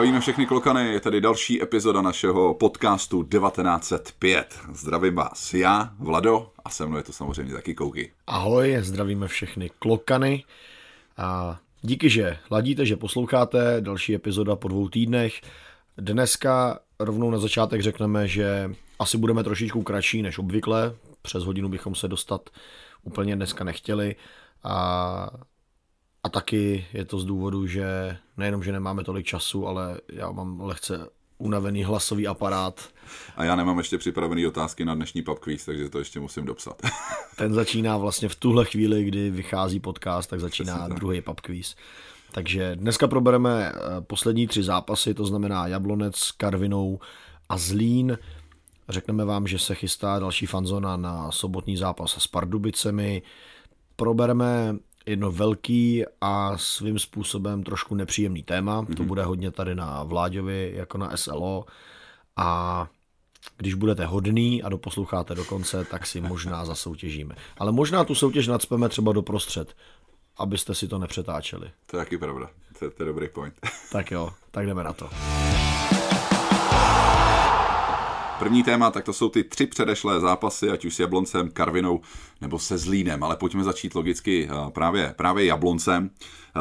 Zdravíme všechny klokany, je tady další epizoda našeho podcastu 1905. Zdravím vás já, Vlado, a se mnou je to samozřejmě taky Kouky. Ahoj, zdravíme všechny klokany a díky, že ladíte, že posloucháte, další epizoda po dvou týdnech. Dneska rovnou na začátek řekneme, že asi budeme trošičku kratší než obvykle, přes hodinu bychom se dostat úplně dneska nechtěli a a taky je to z důvodu, že nejenom, že nemáme tolik času, ale já mám lehce unavený hlasový aparát. A já nemám ještě připravený otázky na dnešní pub quiz, takže to ještě musím dopsat. Ten začíná vlastně v tuhle chvíli, kdy vychází podcast, tak začíná Přesně tak. druhý pub quiz. Takže dneska probereme eh, poslední tři zápasy, to znamená Jablonec, Karvinou a Zlín. Řekneme vám, že se chystá další fanzona na sobotní zápas s Pardubicemi. Probereme jedno velký a svým způsobem trošku nepříjemný téma. Mm-hmm. To mhm. bude hodně tady na Vláďovi, jako na SLO. A když budete hodný a doposloucháte do konce, tak si možná zasoutěžíme. Ale možná tu soutěž nadspeme třeba doprostřed, abyste si to nepřetáčeli. To je taky pravda. To je, to je dobrý point. tak jo, tak jdeme na to. První téma, tak to jsou ty tři předešlé zápasy, ať už s Jabloncem, Karvinou nebo se Zlínem, ale pojďme začít logicky eh, právě, právě Jabloncem.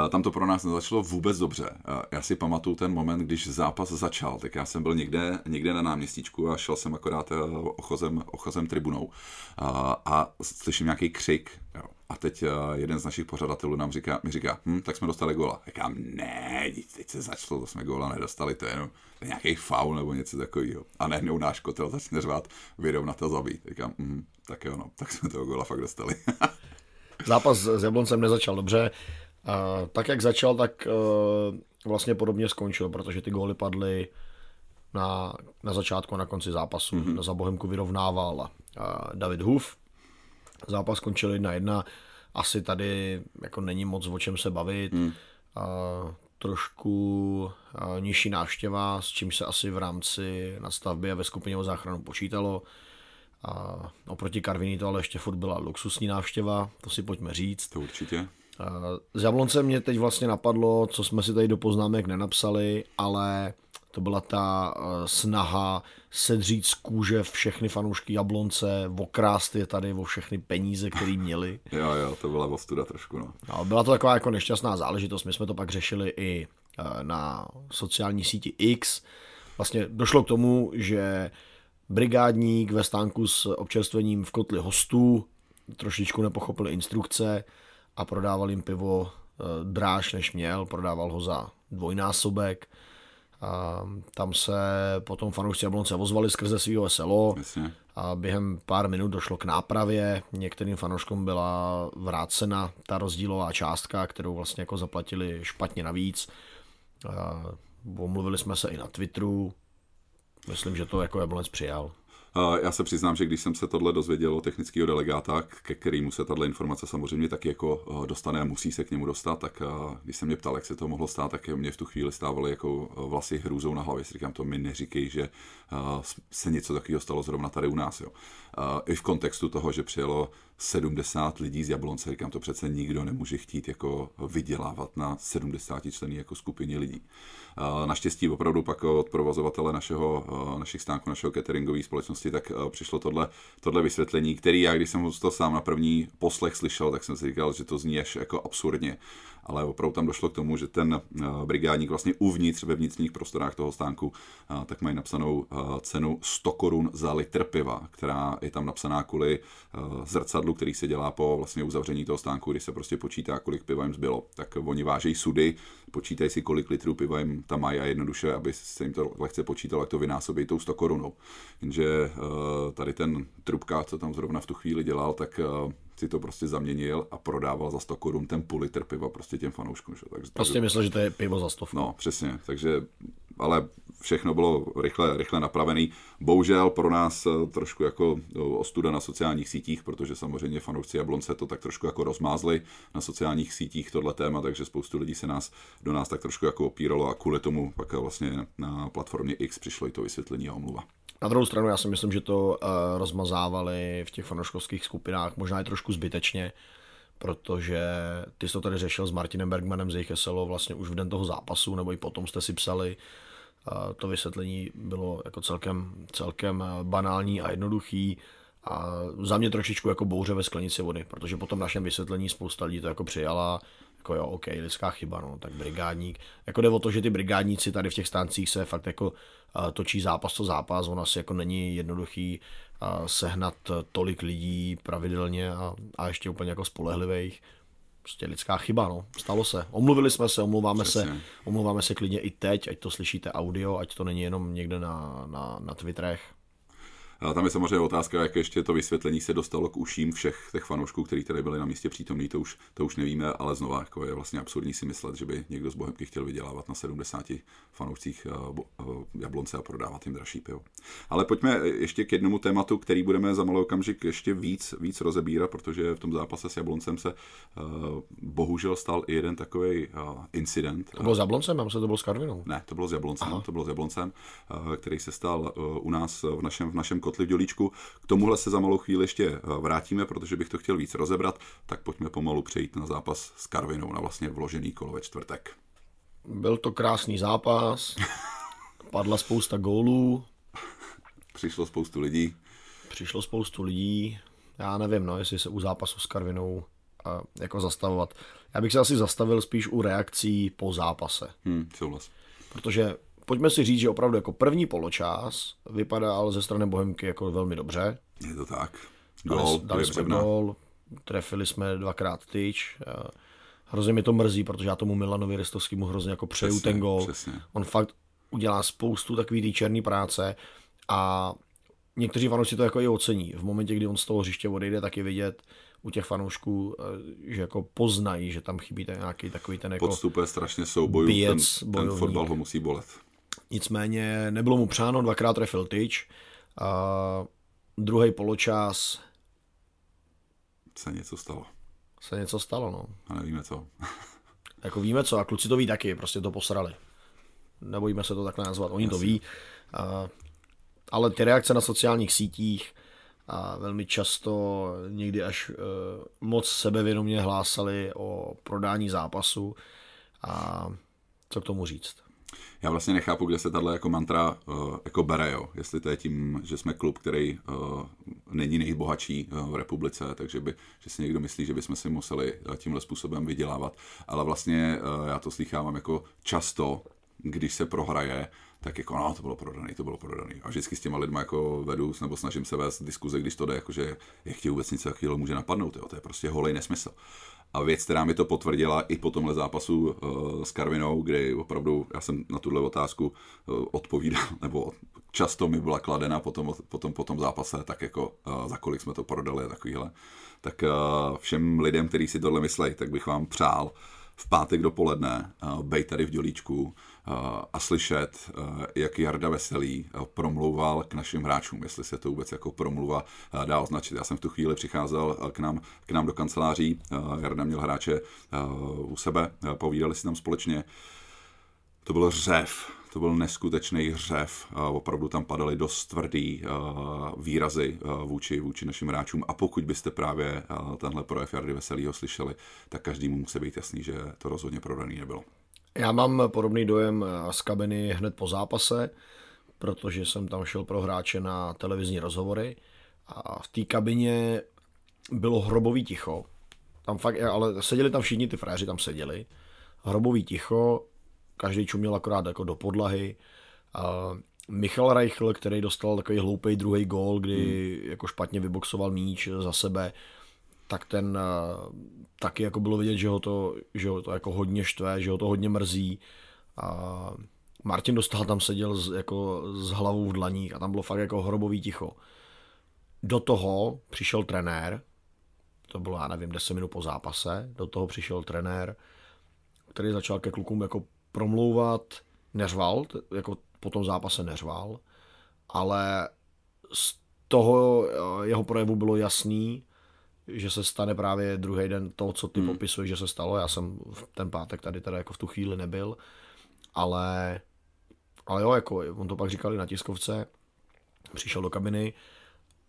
Eh, tam to pro nás nezačalo vůbec dobře. Eh, já si pamatuju ten moment, když zápas začal, tak já jsem byl někde, někde na náměstíčku a šel jsem akorát ochozem, ochozem tribunou a, a slyším nějaký křik. Jo. A teď jeden z našich pořadatelů nám říká, mi říká, hm, tak jsme dostali gola. Říkám, ne, teď se začalo, to jsme gola nedostali, to je jenom to nějaký faul nebo něco takového. A najednou náš kotel začne řvát, vyrovnat a zabít. Říkám, hm, tak jo, no, tak jsme toho gola fakt dostali. Zápas s Jabloncem nezačal dobře. A tak, jak začal, tak eh, vlastně podobně skončil, protože ty góly padly na, na začátku a na konci zápasu. Mm-hmm. Za Bohemku vyrovnával eh, David Huf. Zápas skončil 1-1. Asi tady jako není moc o čem se bavit. Mm. A, eh, trošku nižší návštěva, s čím se asi v rámci nadstavby a ve skupině o záchranu počítalo. A oproti Karviní to ale ještě furt byla luxusní návštěva, to si pojďme říct. To určitě. Z Jablonce mě teď vlastně napadlo, co jsme si tady do poznámek nenapsali, ale to byla ta eh, snaha sedřít z kůže všechny fanoušky Jablonce, okrást je tady o všechny peníze, které měli. jo, jo, to byla ostuda trošku, no. no. Byla to taková jako nešťastná záležitost, my jsme to pak řešili i eh, na sociální síti X. Vlastně došlo k tomu, že brigádník ve stánku s občerstvením v kotli hostů, trošičku nepochopil instrukce a prodával jim pivo eh, dráž než měl, prodával ho za dvojnásobek. A tam se potom fanoušci Jablonce vozvali skrze svého SLO a během pár minut došlo k nápravě. Některým fanouškům byla vrácena ta rozdílová částka, kterou vlastně jako zaplatili špatně navíc. A omluvili jsme se i na Twitteru, Myslím, že to jako Jablonec přijal. Já se přiznám, že když jsem se tohle dozvěděl od technického delegáta, ke kterému se tahle informace samozřejmě tak jako eh, dostane a musí se k němu dostat, tak eh, když se mě ptal, jak se to mohlo stát, tak mě v tu chvíli stávaly jako eh, vlasy hrůzou na hlavě. Si říkám, to mi neříkej, že se něco takového stalo zrovna tady u nás. Jo. I v kontextu toho, že přijelo 70 lidí z Jablonce. Říkám, to přece nikdo nemůže chtít jako vydělávat na 70 členy jako skupině lidí. Naštěstí opravdu pak od provozovatele našeho, našich stánků, našeho cateringové společnosti, tak přišlo tohle, tohle vysvětlení, který já, když jsem to sám na první poslech slyšel, tak jsem si říkal, že to zní až jako absurdně. Ale opravdu tam došlo k tomu, že ten brigádník vlastně uvnitř ve vnitřních prostorách toho stánku, tak mají napsanou cenu 100 korun za litr piva, která je tam napsaná kvůli zrcadlu divadlu, který se dělá po vlastně uzavření toho stánku, kdy se prostě počítá, kolik piva jim zbylo. Tak oni vážejí sudy, počítají si, kolik litrů piva jim tam mají a jednoduše, aby se jim to lehce počítalo, jak to vynásobí tou 100 korunou. Jenže eh, tady ten trubka, co tam zrovna v tu chvíli dělal, tak eh, si to prostě zaměnil a prodával za 100 korun ten půl litr piva prostě těm fanouškům. Že? Takže, prostě takže, myslel, že to je pivo za 100. No, přesně. Takže, ale všechno bylo rychle, rychle napravený. Bohužel pro nás eh, trošku jako eh, ostuda na sociálních sítích, protože samozřejmě fanoušci Jablonce to tak trošku jako rozmázli na sociálních sítích tohle téma, takže spoustu lidí se nás do nás tak trošku jako opíralo a kvůli tomu pak vlastně na platformě X přišlo i to vysvětlení a omluva. Na druhou stranu já si myslím, že to uh, rozmazávali v těch fanouškovských skupinách, možná i trošku zbytečně, protože ty jsi to tady řešil s Martinem Bergmanem z jejich SLO vlastně už v den toho zápasu, nebo i potom jste si psali, uh, to vysvětlení bylo jako celkem, celkem eh, banální a jednoduchý a za mě trošičku jako bouře ve sklenici vody, protože potom našem vysvětlení spousta lidí to jako přijala, jako jo, OK, lidská chyba, no, tak brigádník. Jako jde o to, že ty brigádníci tady v těch stancích se fakt jako eh, točí zápas to zápas, ono asi jako není jednoduchý eh, sehnat eh, tolik lidí pravidelně a, a ještě úplně jako spolehlivých. Prostě lidská chyba, no, stalo se. Omluvili jsme se, omluváme Přesně. se, omluváme se klidně i teď, ať to slyšíte audio, ať to není jenom někde na, na, na Twitterech. A tam je samozřejmě otázka, jak ještě to vysvětlení se dostalo k uším všech těch fanoušků, kteří tady byli na místě přítomní, to už, to už nevíme, ale znova jako je vlastně absurdní si myslet, že by někdo z Bohemky chtěl vydělávat na 70 fanoušcích eh, eh, Jablonce a prodávat jim dražší pivo. Ale pojďme ještě k jednomu tématu, který budeme za malý okamžik ještě víc, víc rozebírat, protože v tom zápase s Jabloncem se eh, bohužel stal i jeden takový incident. To bylo s Jabloncem, nebo se to bylo s Karvinou? Ne, to bylo s Jabloncem, Aha. to bylo s Jabloncem, který se stal u nás v našem, v našem kotli v dělíčku. K tomuhle se za malou chvíli ještě eh, vrátíme, protože bych to chtěl víc rozebrat, tak pojďme pomalu přejít na zápas s Karvinou, na vlastně vložený kolo ve čtvrtek. Byl to krásný zápas, padla spousta gólů. Přišlo spoustu lidí. Přišlo spoustu lidí. Já nevím, no, jestli se u zápasu s Karvinou a eh, jako zastavovat. Já bych se asi zastavil spíš u reakcí po zápase. Hmm, souhlas. Protože pojďme si říct, že opravdu jako první poločas vypadal ze strany Bohemky jako velmi dobře. Je to tak. Gol, dali, dali jsme gol, trefili jsme dvakrát tyč. Eh, hrozně mi to mrzí, protože já tomu Milanovi Restovskému hrozně jako přeju přesně, ten gol. Přesně. On fakt udělá spoustu takový té černé práce a někteří fanoušci to jako i ocení. V momentě, kdy on z toho hřiště odejde, tak je vidět u těch fanoušků, eh, že jako poznají, že tam chybí ten nějaký takový ten jako Podstupuje strašně soubojů, ten, ten fotbal ho musí bolet. Nicméně nebylo mu přáno, dvakrát trefil tyč. A druhý poločas se něco stalo. Se něco stalo, no. A nevíme co. jako víme co, a kluci to ví taky, prostě to posrali. Nebojíme se to takhle nazvat, oni Asi. to ví. A, ale ty reakce na sociálních sítích a velmi často, někdy až e, moc sebevědomě hlásali o prodání zápasu a co k tomu říct já vlastně nechápu, kde se tahle jako mantra uh, jako bere, jo. Jestli to je tím, že jsme klub, který uh, není nejbohatší uh, v republice, takže by, že si někdo myslí, že bychom si museli uh, tímhle způsobem vydělávat. Ale vlastně uh, já to slychávám jako často, když se prohraje, tak jako no, to bylo prodaný, to bylo prodaný. A vždycky s těma lidma jako vedu, nebo snažím se vést diskuze, když to jde, jakože jak tě vůbec něco takového může napadnout, jo? to je prostě holej nesmysl. A věc, která mi to potvrdila i po tomhle zápasu eh, s Karvinou, kdy opravdu já jsem na tuhle otázku eh, odpovídal, nebo často mi byla kladena po tom, po tom, po tom zápase, tak jako eh, za kolik jsme to prodali a takovýhle. Tak všem lidem, kteří si tohle myslejí, tak bych vám přál v pátek dopoledne bej tady v dělíčku, a slyšet, jak Jarda Veselý promlouval k našim hráčům, jestli se to vůbec jako promluva dá označit. Já jsem v tu chvíli přicházel k nám, k nám do kanceláří, Jarda měl hráče u sebe, povídali si tam společně. To byl řev, to byl neskutečný hřev. Opravdu tam padaly dost tvrdý výrazy vůči, vůči našim hráčům. A pokud byste právě tenhle projev Jardy Veselýho slyšeli, tak každému musí být jasný, že to rozhodně prodaný nebylo. Já mám podobný dojem eh, z kabiny hned po zápase, protože jsem tam šel pro hráče na televizní rozhovory a v té kabině bylo hrobový ticho. Tam fakt, eh, ale seděli tam všichni ty fréři, tam seděli. Hrobový ticho, každý čuměl akorát jako do podlahy. A eh, Michal Reichl, který dostal takový hloupý druhý gól, kdy hmm. jako špatně vyboxoval míč za sebe, tak ten eh, taky jako bylo vidět, že ho to, že ho to jako hodně štve, že ho to hodně mrzí. A Martin dostal tam seděl z, jako s hlavou v dlaních a tam bylo fakt jako hrobový ticho. Do toho přišel trenér, to bylo, já nevím, 10 minut po zápase, do toho přišel trenér, který začal ke klukům jako promlouvat, neřval, jako po tom zápase neřval, ale z toho eh, jeho projevu bylo jasný, že se stane právě druhý den to, co ty hmm. popisuješ, že se stalo. Já jsem v ten pátek tady teda jako v tu chvíli nebyl, ale, ale jo, jako on to pak říkali na tiskovce, přišel do kabiny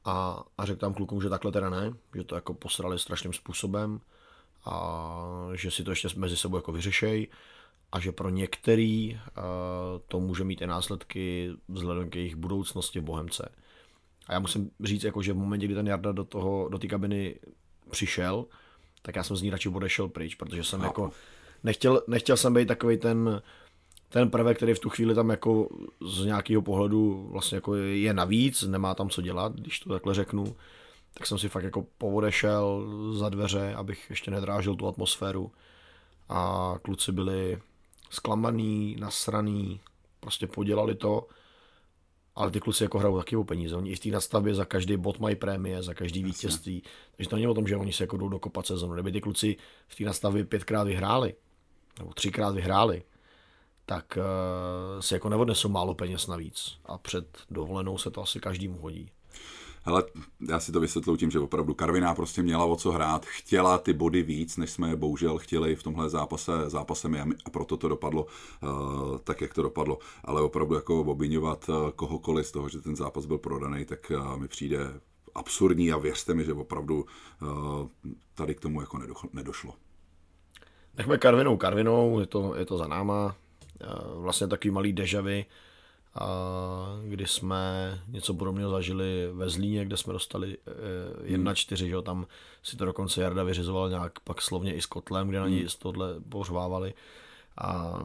a, a řekl tam klukům, že takhle teda ne, že to jako posrali strašným způsobem a že si to ještě mezi sebou jako vyřešej a že pro některý uh, to může mít i následky vzhledem k jejich budoucnosti v Bohemce. A já musím říct, jako, že v momentě, kdy ten Jarda do, toho, do té kabiny přišel, tak já jsem z ní radši odešel pryč, protože jsem no. jako nechtěl, nechtěl jsem být takový ten, ten prvek, který v tu chvíli tam jako z nějakého pohledu vlastně jako je navíc, nemá tam co dělat, když to takhle řeknu, tak jsem si fakt jako povodešel za dveře, abych ještě nedrážil tu atmosféru a kluci byli zklamaný, nasraný, prostě podělali to ale ty kluci jako hrajou taky o peníze. Oni i v té nastavě za každý bod mají prémie, za každý vítězství. Takže to není o tom, že oni se jako jdou dokopat sezonu. Kdyby ty kluci v té nastavě pětkrát vyhráli, nebo třikrát vyhráli, tak uh, si jako neodnesou málo peněz navíc. A před dovolenou se to asi každému hodí. Hele, já si to vysvětlu tím, že opravdu Karviná prostě měla o co hrát, chtěla ty body víc, než jsme bohužel chtěli v tomhle zápase, zápase Miami a proto to dopadlo uh, tak, jak to dopadlo. Ale opravdu jako obvinovat eh, kohokoliv z toho, že ten zápas byl prodaný, tak uh, mi přijde absurdní a věřte mi, že opravdu uh, tady k tomu jako nedošlo. Nechme Karvinou Karvinou, je to, je to za náma. Vlastně takový malý dejavy kdy jsme něco podobného zažili ve Zlíně, kde jsme dostali 1-4, eh, hmm. že jo, tam si to dokonce Jarda vyřizoval nějak pak slovně i s Kotlem, kde na ní z hmm. tohle pořvávali. A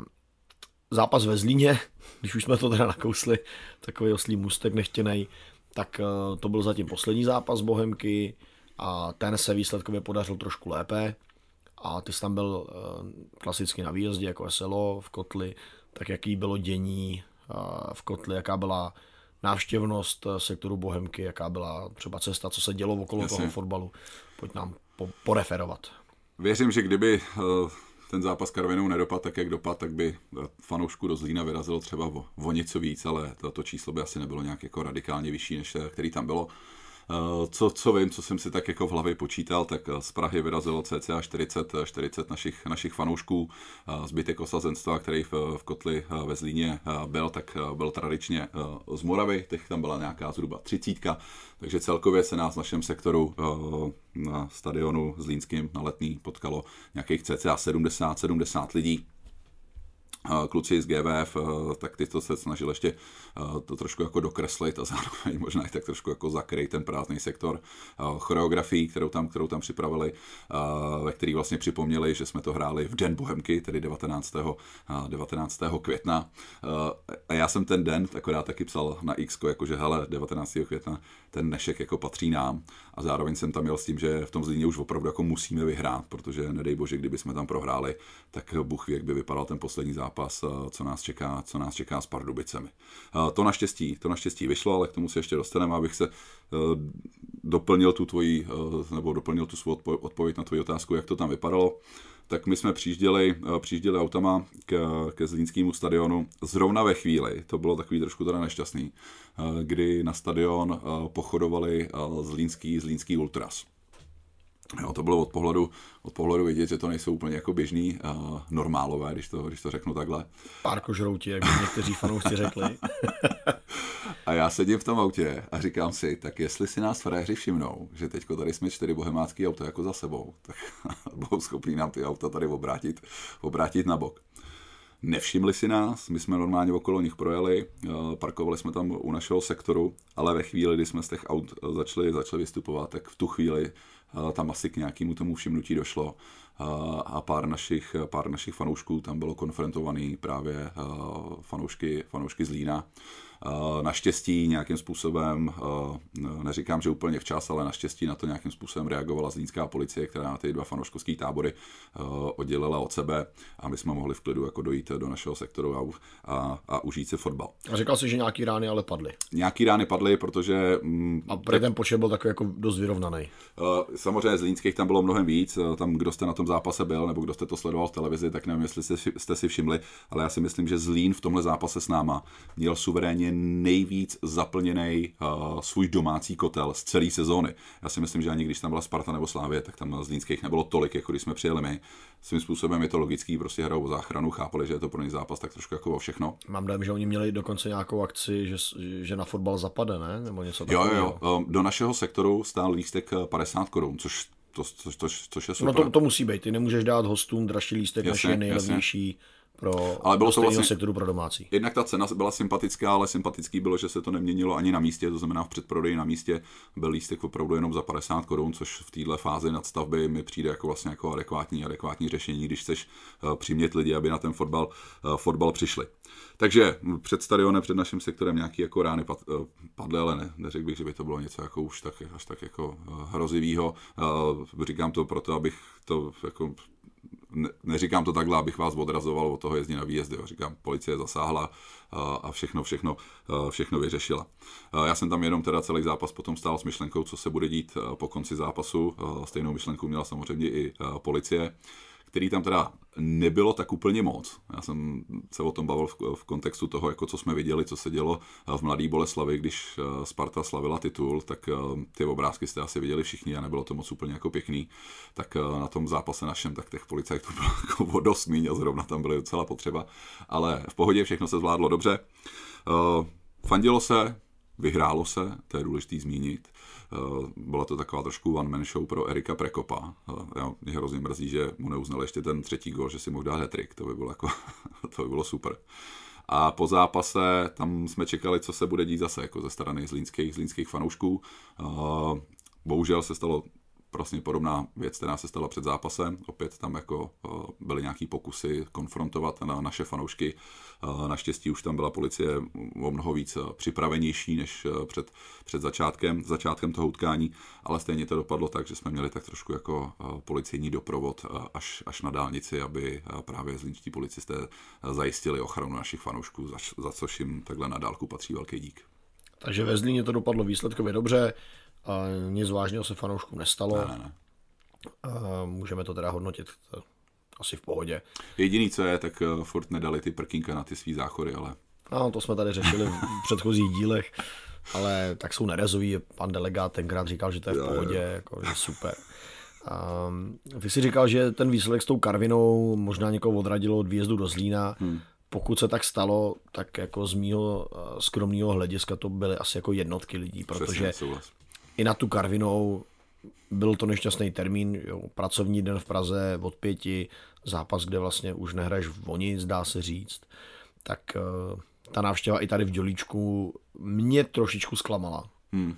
zápas ve Zlíně, když už jsme to teda nakousli, takový oslý mustek nechtěnej, tak eh, to byl zatím poslední zápas Bohemky a ten se výsledkově podařil trošku lépe a ty jsi tam byl eh, klasicky na výjezdě jako SLO v Kotli, tak jaký bylo dění v Kotli, jaká byla návštěvnost eh, sektoru Bohemky, jaká byla třeba cesta, co se dělo okolo Jasně. toho fotbalu. Pojď nám po, poreferovat. Věřím, že kdyby eh, ten zápas Karvinou nedopad tak, jak dopad, tak by eh, fanoušku do Zlína vyrazilo třeba o, o něco víc, ale to, to číslo by asi nebylo nějak jako radikálně vyšší, než který tam bylo. Eh, co, co vím, co jsem si tak jako v hlavě počítal, tak eh, z Prahy vyrazilo cca 40, 40 našich, našich fanoušků. Eh, zbytek osazenstva, který v, v Kotli ve Zlíně byl, tak byl tradičně z Moravy, těch tam byla nějaká zhruba třicítka, takže celkově se nás v našem sektoru na stadionu Zlínským na letní potkalo nějakých cca 70-70 lidí. Eh, kluci z GVF, eh, tak ty to se snažili ještě eh, to trošku jako dokreslit a zároveň možná i tak trošku jako zakryt ten prázdný sektor choreografií, kterou tam, kterou tam připravili, ve který vlastně připomněli, že jsme to hráli v Den Bohemky, tedy 19. 19. května. A já jsem ten den akorát taky psal na X, jakože hele, 19. května ten dnešek jako patří nám. A zároveň jsem tam měl s tím, že v tom Zlíně už opravdu jako musíme vyhrát, protože nedej bože, kdyby jsme tam prohráli, tak Bůh ví, jak by vypadal ten poslední zápas zápas, eh, co nás čeká, co nás čeká s Pardubicemi. Eh, to naštěstí, to naštěstí vyšlo, ale k tomu se ještě dostaneme, abych se eh, doplnil tu tvoji, nebo doplnil tu svou odpověď na tvoji otázku, jak to tam vypadalo tak my jsme přijížděli, přijížděli autama k, ke Zlínskému stadionu zrovna ve chvíli, to bylo takový trošku teda nešťastný, kdy na stadion pochodovali Zlínský, Zlínský Ultras. Jo, to bylo od pohledu, od pohledu vidět, že to nejsou úplně jako běžný uh, normálové, když to, když to řeknu takhle. kožrouti, jak někteří fanoušci řekli. a já sedím v tom autě a říkám si, tak jestli si nás fréři všimnou, že teď tady jsme čtyři bohemácký auta jako za sebou, tak budou schopní nám ty auta tady obrátit, obrátit na bok. Nevšimli si nás, my jsme normálně okolo nich projeli, parkovali jsme tam u našeho sektoru, ale ve chvíli, kdy jsme z těch aut e, začali, začali vystupovat, tak v tu chvíli tam asi k nějakému tomu všimnutí došlo a pár našich, pár našich fanoušků tam bylo konfrontovaný právě fanoušky, fanoušky z Lína, Eh, naštěstí nějakým způsobem, eh, neříkám, že úplně včas, ale naštěstí na to nějakým způsobem reagovala zlínská policie, která ty dva fanoškovské tábory eh, oddělila od sebe a my jsme mohli v klidu jako dojít do našeho sektoru a, a, a užít si fotbal. A říkal jsi, že nějaký rány ale padly. Nějaký rány padly, protože... Mm, a pro ten počet byl takový jako dost vyrovnaný. Samozřejmě zlínských tam bylo mnohem víc, tam kdo jste na tom zápase byl, nebo kdo jste to sledoval v televizi, tak nevím, jestli jste si všimli, ale já si myslím, že Zlín v tomhle zápase s náma měl suverénně nejvíc zaplněný uh, eh, svůj domácí kotel z celé sezóny. Já si myslím, že ani když tam byla Sparta nebo Slávě, tak tam z Línských nebylo tolik, jako když jsme přijeli my. Svým způsobem je to logický, prostě hrajou o záchranu, chápali, že je to pro ně zápas, tak trošku jako o všechno. Mám dojem, že oni měli dokonce nějakou akci, že, že na fotbal zapadne, ne? Nebo něco takového. Jo, jo, jo. Eh, do našeho sektoru stál lístek 50 eh, korun, což to, to, to, což je super. No to, to musí být, ty nemůžeš dát hostům dražší lístek, jasně, než je nejlevnější. Jasně pro ale bylo to vlastně, sektoru pro domácí. Jednak ta cena byla sympatická, ale sympatický bylo, že se to neměnilo ani na místě, to znamená v předprodeji na místě byl lístek opravdu jenom za 50 korun, což v této fázi nadstavby mi přijde jako vlastně jako adekvátní, adekvátní řešení, když chceš eh, přimět lidi, aby na ten fotbal, eh, fotbal přišli. Takže před stadionem, před naším sektorem nějaký jako rány eh, padly, ale ne, neřekl bych, že by to bylo něco jako už tak, až tak jako hrozivého. Říkám to proto, abych to jako neříkám to takhle, abych vás odrazoval od toho jezdí na výjezdy. Jo. Říkám, policie zasáhla a všechno, všechno, všechno vyřešila. Já jsem tam jenom teda celý zápas potom stál s myšlenkou, co se bude dít po konci zápasu. Stejnou myšlenku měla samozřejmě i policie který tam teda nebylo tak úplně moc. Já jsem se o tom bavil v, v kontextu toho, jako co jsme viděli, co se dělo eh, v Mladý Boleslavi, když eh, Sparta slavila titul, tak eh, ty obrázky jste asi viděli všichni a nebylo to moc úplně jako pěkný. Tak na tom zápase našem, tak těch policajtů bylo jako dost míň a zrovna tam byly docela potřeba. Ale v pohodě všechno se zvládlo dobře. Fandilo se, vyhrálo se, to je důležité zmínit. Eh, byla to taková trošku one-man show pro Erika Prekopa. Eh, Já mě hrozně mrzí, že mu neuznal ještě ten třetí gol, že si mohl dát hetrik. To by bylo, jako, to by bylo super. A po zápase tam jsme čekali, co se bude dít zase jako ze strany zlínských, zlínských fanoušků. Eh, bohužel se stalo vlastně podobná věc, která se stala před zápasem. Opět tam jako eh, byly nějaké pokusy konfrontovat na naše fanoušky. Eh, naštěstí už tam byla policie o mnoho víc eh, připravenější než před, před začátkem, začátkem toho utkání, ale stejně to dopadlo tak, že jsme měli tak trošku jako policijní doprovod až, až na dálnici, aby právě zlínští policisté zajistili ochranu našich fanoušků, za, za což jim takhle na dálku patří velký dík. Takže ve Zlíně to dopadlo výsledkově dobře. A nic vážného se fanouškům nestalo. Ne, ne. A můžeme to teda hodnotit asi v pohodě. Jediný, co je, tak eh, furt nedali ty prkínka na ty svý záchory, ale... No, to jsme tady řešili v předchozích dílech, ale tak jsou nerezový. Pan delegát tenkrát říkal, že to je v pohodě, jo, jo. jako, že super. Um, vy si říkal, že ten výsledek s tou Karvinou možná někoho odradilo od výjezdu do Zlína. Hmm. Pokud se tak stalo, tak jako z mého eh, skromného hlediska to byly asi jako jednotky lidí, protože Přesně, i na tu Karvinou byl to nešťastný termín, jo, pracovní den v Praze od pěti, zápas, kde vlastně už nehraješ o nic, dá se říct, tak eh, ta návštěva i tady v Dělíčku mě trošičku zklamala. Hmm.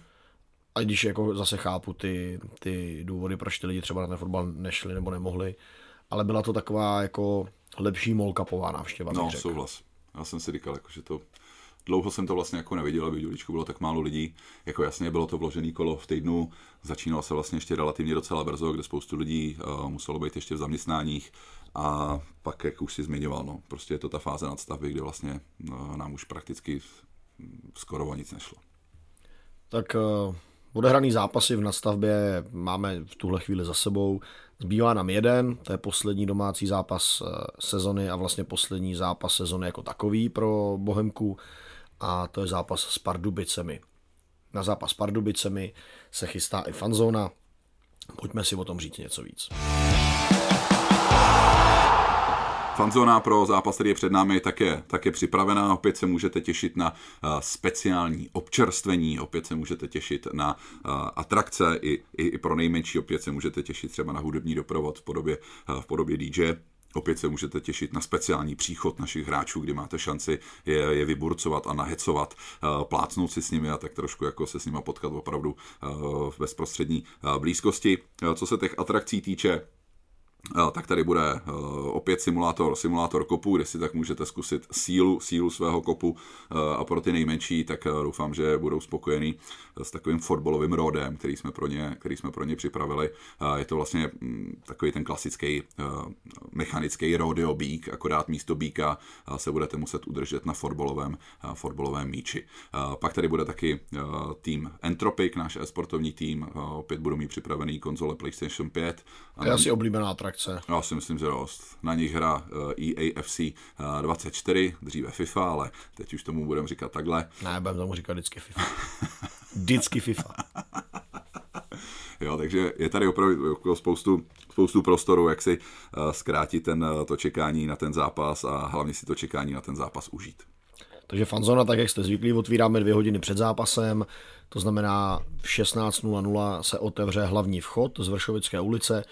A když jako zase chápu ty, ty důvody, proč ty lidi třeba na ten fotbal nešli nebo nemohli, ale byla to taková jako lepší molkapová návštěva. No, souhlas. Já jsem si říkal, jako, že to dlouho jsem to vlastně jako neviděl, aby v bylo tak málo lidí. Jako jasně, bylo to vložené kolo v týdnu, začínalo se vlastně ještě relativně docela brzo, kde spoustu lidí uh, muselo být ještě v zaměstnáních a pak, jak už si zmiňoval, no, prostě je to ta fáze nadstavby, kde vlastně uh, nám už prakticky skoro o nic nešlo. Tak uh, odehraný zápasy v nastavbě máme v tuhle chvíli za sebou. Zbývá nám jeden, to je poslední domácí zápas sezony a vlastně poslední zápas sezony jako takový pro Bohemku a to je zápas s Pardubicemi. Na zápas s Pardubicemi se chystá i fanzóna. Pojďme si o tom říct něco víc. Fanzona pro zápas, který je před námi, je také, také připravená. Opět se můžete těšit na eh, speciální občerstvení, opět se můžete těšit na eh, atrakce i, i, i pro nejmenší, opět se můžete těšit třeba na hudební doprovod v podobě, eh, v podobě DJ. Opět se můžete těšit na speciální příchod našich hráčů, kdy máte šanci je, je vyburcovat a nahecovat, eh, plácnout si s nimi a tak trošku jako se s nimi potkat opravdu eh, v bezprostřední eh, blízkosti. Co se těch atrakcí týče, Eh, tak tady bude eh, opět simulátor, simulátor kopu, kde si tak můžete zkusit sílu, sílu svého kopu eh, a pro ty nejmenší, tak doufám, že budou spokojení s takovým fotbalovým rodem, který jsme pro ně, který jsme pro ně připravili. Je to vlastně mm, takový ten klasický mechanický rodeo bík, akorát místo bíka se budete muset udržet na fotbalovém, fotbalovém míči. Pak tady bude taky tým Entropic, náš e-sportovní tým, opět budou mít připravený konzole PlayStation 5. To je asi oblíbená atrakce reakce. Já si myslím, že dost. Na nich hra EAFC eh, e 24, eh, dříve FIFA, ale teď už tomu budeme říkat takhle. Ne, budeme tomu říkat vždycky FIFA. vždycky FIFA. Jo, takže je tady opravdu jako spoustu, spoustu prostoru, jak si eh, zkrátit ten, to čekání na ten zápas a hlavně si to čekání na ten zápas užít. Takže fanzona, tak jak jste zvyklí, otvíráme dvě hodiny před zápasem, to znamená v 16.00 se otevře hlavní vchod z Vršovické ulice,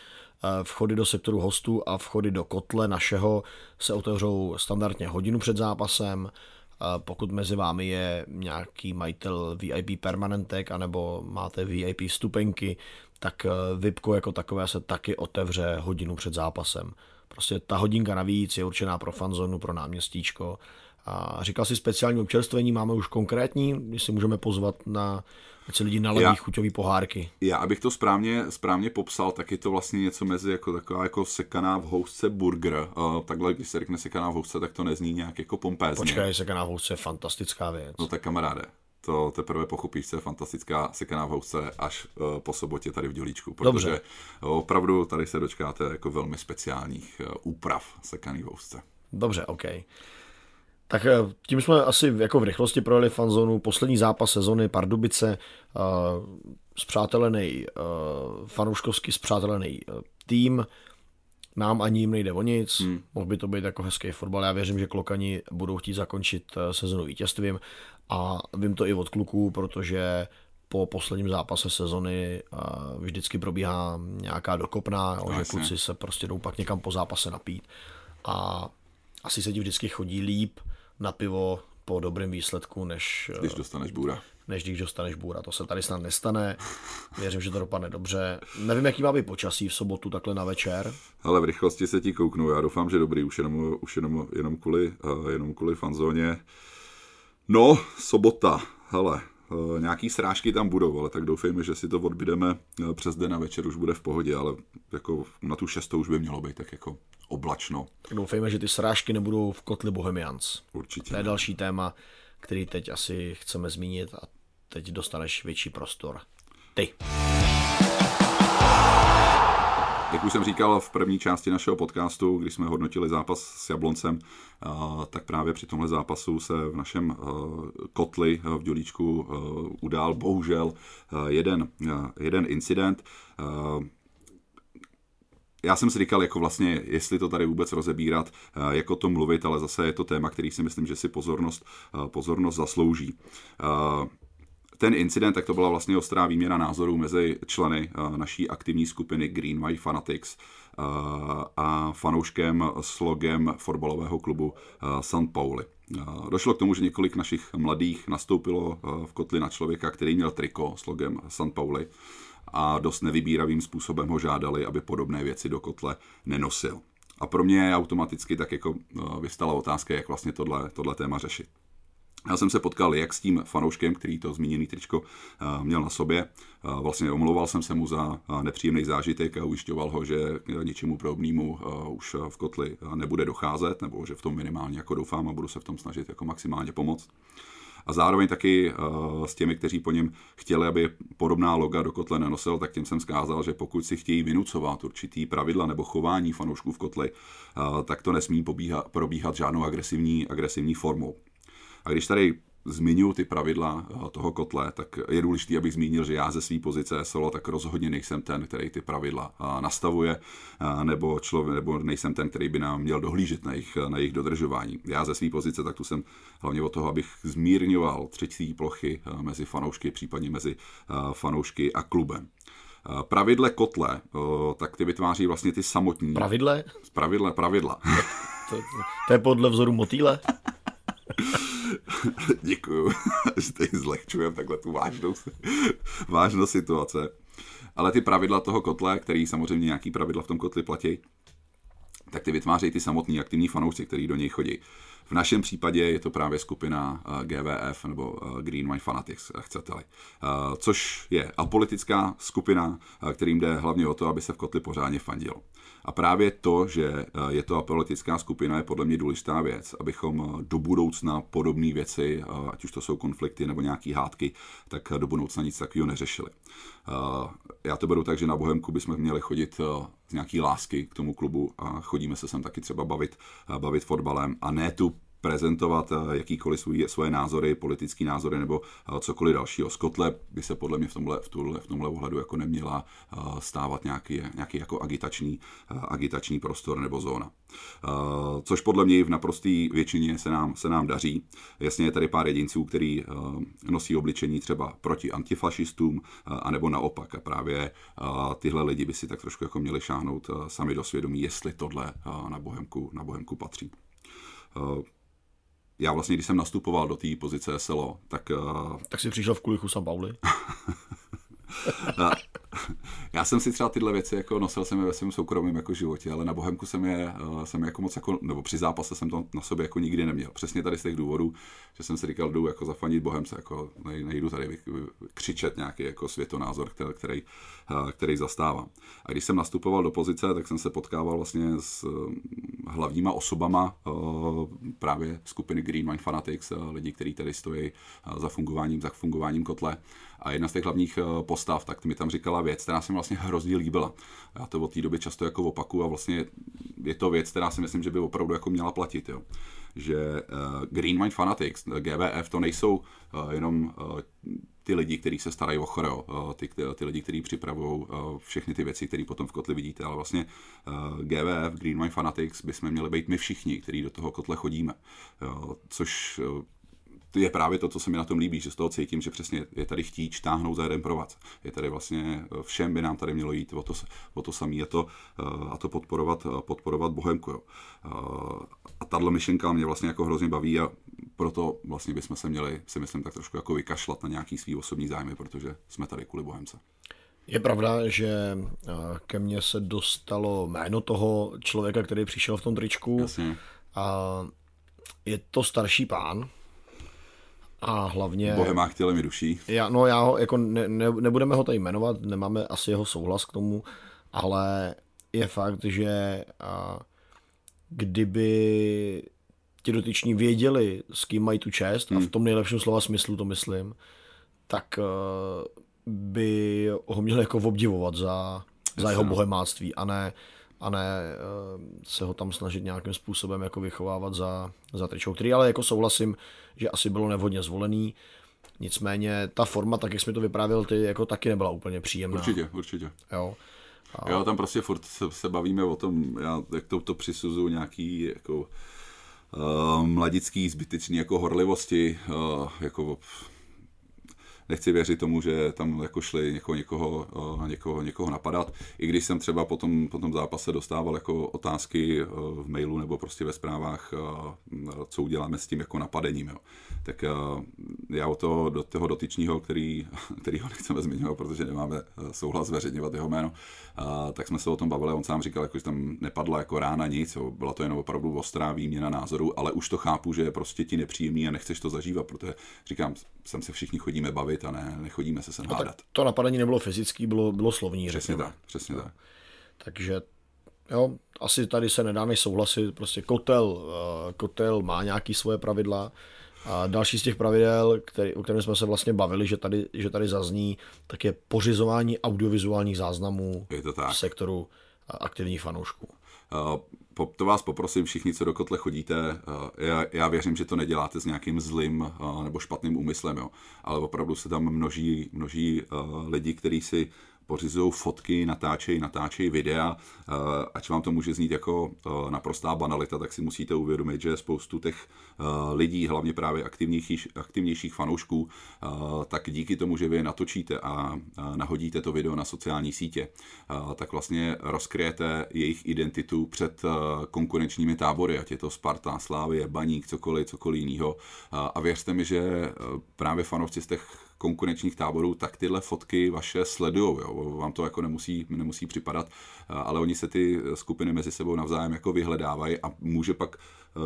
Eh, vchody do sektoru hostů a vchody do kotle našeho se otevřou standardně hodinu před zápasem. Eh, pokud mezi vámi je nějaký majitel VIP permanentek anebo máte VIP stupenky, tak eh, VIPko jako takové se taky otevře hodinu před zápasem. Prostě ta hodinka navíc je určená pro fanzonu, pro náměstíčko a říkal si speciální občerstvení, máme už konkrétní, my si můžeme pozvat na ať se lidi naleví chuťový pohárky. Já, abych to správně, správně popsal, tak je to vlastně něco mezi jako taková jako sekaná v housce burger. Uh, takhle, když se řekne sekaná v housce, tak to nezní nějak jako pompézně. Počkej, sekaná v housce je fantastická věc. No tak kamaráde, to teprve pochopíš, co je fantastická sekaná v housce až uh, po sobotě tady v Dělíčku, protože Dobře. opravdu tady se dočkáte jako velmi speciálních uh, úprav sekaný v housce. Dobře, OK. Tak eh, tím jsme asi jako v rychlosti projeli fanzonu. Poslední zápas sezony Pardubice, eh, zpřátelený eh, fanouškovský zpřátelený tým. Nám ani jim nejde o nic, hmm. mohl by to být jako hezký fotbal. Já věřím, že klokani budou chtít zakončit sezonu vítězstvím a vím to i od kluků, protože po posledním zápase sezony vždycky probíhá nějaká dokopná, no, že kluci se prostě jdou pak někam po zápase napít a asi se ti vždycky chodí líp, na pivo po dobrém výsledku, než když eh, dostaneš bůra. Než když dostaneš bůra. To se tady snad nestane. Věřím, že to dopadne dobře. Nevím, jaký má být počasí v sobotu takhle na večer. Ale v rychlosti se ti kouknu. Já doufám, že dobrý. Už jenom, už jenom, jenom kvůli, eh, jenom kvůli fanzóně. No, sobota. Hele, eh, nějaký srážky tam budou, ale tak doufejme, že si to odbydeme přes den na večer, už bude v pohodě, ale jako na tu šestou už by mělo být tak jako oblačno. Doufejme, že ty srážky nebudou v kotli Bohemians. Určitě. To je ne. další téma, který teď asi chceme zmínit a teď dostaneš větší prostor. Ty. Jak už jsem říkal v první části našeho podcastu, když jsme hodnotili zápas s Jabloncem, tak právě při tomhle zápasu se v našem kotli v Dělíčku udál bohužel jeden, jeden incident já jsem si říkal, jako vlastně, jestli to tady vůbec rozebírat, eh, jak o tom mluvit, ale zase je to téma, který si myslím, že si pozornost, eh, pozornost zaslouží eh, ten incident, tak to byla vlastně ostrá výměna názorů mezi členy naší aktivní skupiny Green My Fanatics a fanouškem slogem fotbalového klubu San Pauli. Došlo k tomu, že několik našich mladých nastoupilo v kotli na člověka, který měl triko s logem San Pauli a dost nevybíravým způsobem ho žádali, aby podobné věci do kotle nenosil. A pro mě automaticky tak jako eh, vystala otázka, jak vlastně tohle, tohle téma řešit. Já jsem se potkal jak s tím fanouškem, který to zmíněný tričko eh, měl na sobě. Eh, vlastně omlouval jsem se mu za nepříjemný zážitek a ujišťoval ho, že ničemu podobnému už v kotli nebude docházet, nebo že v tom minimálně jako doufám a budu se v tom snažit jako maximálně pomoct a zároveň taky eh, s těmi, kteří po něm chtěli, aby podobná loga do kotle nenosil, tak těm jsem zkázal, že pokud si chtějí vynucovat určitý pravidla nebo chování fanoušků v kotli, eh, tak to nesmí probíhat žádnou agresivní, agresivní formou. A když tady zmiňuji ty pravidla eh, toho kotle, tak je důležité, abych zmínil, že já ze své pozice solo tak rozhodně nejsem ten, který ty pravidla eh, nastavuje, eh, nebo, člověk, nebo nejsem ten, který by nám měl dohlížet na jejich, na jejich dodržování. Já ze své pozice tak tu jsem hlavně o toho, abych zmírňoval třetí plochy mezi fanoušky, případně mezi fanoušky a klubem. Pravidle kotle, tak ty vytváří vlastně ty samotní... Pravidle? Pravidle, pravidla. To, to je podle vzoru motýle? Děkuju, že teď zlehčujeme takhle tu vážnou, vážnou situace. Ale ty pravidla toho kotle, který samozřejmě nějaký pravidla v tom kotli platí, tak ty vytvářejí ty samotní aktivní fanoušci, který do něj chodí. V našem případě je to právě skupina eh, GVF nebo eh, Green My Fanatics, eh, chcete-li. Což je apolitická skupina, kterým jde hlavně o to, aby se v kotli pořádně fandilo. A právě to, že eh, je to apolitická skupina, je podle mě důležitá věc, abychom eh, do budoucna podobné věci, eh, ať už to jsou konflikty nebo nějaké hádky, tak do budoucna nic takového neřešili. Já to beru tak, že na Bohemku bychom měli chodit z nějaký lásky k tomu klubu a chodíme se sem taky třeba bavit, bavit fotbalem a ne tu prezentovat eh, jakýkoliv svůj, svoje názory, politické názory nebo eh, cokoliv dalšího. Skotle by se podle mě v tomhle, v tomhle, v tomhle ohledu jako neměla eh, stávat nějaký, nějaký jako agitační, agitační prostor nebo zóna. Což podle mě v naprosté většině se nám, se nám daří. Jasně je tady pár jedinců, který nosí obličení třeba proti antifašistům, anebo naopak. A právě tyhle lidi by si tak trošku jako měli šáhnout sami do svědomí, jestli tohle na Bohemku, na Bohemku patří já vlastně, když jsem nastupoval do té pozice SLO, tak... Eh, tak si přišel v kulichu San Pauli? já jsem si třeba tyhle věci jako nosil jsem je ve svém soukromém jako životě, ale na Bohemku jsem je, eh, jsem je jako moc jako, nebo při zápase jsem to na sobě jako nikdy neměl. Přesně tady z těch důvodů, že jsem si říkal, jdu jako zafanit Bohemce, jako nej, nejdu tady křičet nějaký jako světonázor, který, který, eh, který zastávám. A když jsem nastupoval do pozice, tak jsem se potkával vlastně s eh, hlavníma osobama právě skupiny Green Mind Fanatics, lidí, kteří tady stojí za fungováním, za fungováním kotle. A jedna z těch hlavních postav, tak mi tam říkala, věc, která se mi vlastně hrozně líbila. Já to od té doby často jako opaku a vlastně je to věc, která si myslím, že by opravdu jako měla platit. Jo. Že uh, Green Mind Fanatics, eh, GBF, to nejsou uh, jenom uh, ty lidi, kteří se starají o choreo, ty, ty lidi, kteří připravují všechny ty věci, které potom v kotli vidíte, ale vlastně GVF, Green Mind Fanatics, bychom měli být my všichni, kteří do toho kotle chodíme. Což je právě to, co se mi na tom líbí, že z toho cítím, že přesně je tady chtíč táhnout za jeden provac. Je tady vlastně eh, všem by nám tady mělo jít o to, o to samé a to, eh, a to podporovat, eh, podporovat Bohemku. Jo. A tahle myšlenka mě vlastně jako hrozně baví a proto vlastně bychom se měli, si myslím, tak trošku jako vykašlat na nějaký svý osobní zájmy, protože jsme tady kvůli Bohemce. Je pravda, že ke mně se dostalo jméno toho člověka, který přišel v tom tričku. Jasně. A je to starší pán, a hlavně... Bohemá tělem mi duší. Já, no já ho, jako ne, ne, nebudeme ho tady jmenovat, nemáme asi jeho souhlas k tomu, ale je fakt, že a, kdyby ti dotyční věděli, s kým mají tu čest, hmm. a v hmm. tom nejlepším slova smyslu to myslím, tak a, e, by ho měli jako obdivovat za, za jeho no. bohemáctví a ne, a ne e, se ho tam snažit nějakým způsobem jako vychovávat za, za tričou, který ale jako souhlasím, že asi bylo nevhodně zvolený. Nicméně ta forma, tak jak jsi mi to vyprávěl ty, jako taky nebyla úplně příjemná. Určitě, určitě. Jo. A... Jo, tam prostě furt se, se bavíme o tom, já, jak to, to přisuzu nějaký jako uh, mladický zbytečný jako horlivosti, uh, jako nechci věřit tomu, že tam jako šli někoho, někoho, eh, někoho, někoho napadat. I když jsem třeba po tom, po tom zápase dostával jako otázky eh, v mailu nebo prostě ve zprávách, eh, co uděláme s tím jako napadením. Jo. Tak já o toho, do toho dotyčního, který, který ho nechceme zmiňovat, protože nemáme souhlas zveřejňovat jeho jméno, tak jsme se o tom bavili. On sám říkal, jako, že tam nepadla jako rána nic, jo. byla to jenom opravdu ostrá výměna názoru, ale už to chápu, že je prostě ti nepříjemný a nechceš to zažívat, protože říkám, sem se všichni chodíme bavit bavit a ne, nechodíme se sem hádat. To napadení nebylo fyzické, bylo, bylo slovní. Přesně řekněme. tak, přesně tak. Takže jo, asi tady se nedá než souhlasit, prostě kotel, eh, kotel má nějaké svoje pravidla, a další z těch pravidel, který, o kterém jsme se vlastně bavili, že tady, že tady zazní, tak je pořizování audiovizuálních záznamů je to tak. v sektoru eh, aktivních fanoušků. Eh, to vás poprosím všichni, co do kotle chodíte, eh, já, já věřím, že to neděláte s nějakým zlým eh, nebo špatným úmyslem, jo. ale opravdu se tam množí, množí eh, lidi, kteří si pořizují fotky, natáčejí, natáčejí videa. Eh, ať vám to může znít jako eh, naprostá banalita, tak si musíte uvědomit, že spoustu těch eh, lidí, hlavně právě aktivnějších, aktivnějších fanoušků, tak díky tomu, že vy je natočíte a nahodíte to video na sociální sítě, tak vlastně rozkryjete jejich identitu před konkurenčními tábory, ať je to Sparta, Slávie, Baník, cokoliv, cokoliv jiného. A věřte mi, že právě fanoušci z těch konkurenčních táborů, tak tyhle fotky vaše sledují. Vám to jako nemusí, nemusí připadat, ale oni se ty skupiny mezi sebou navzájem jako vyhledávají a může pak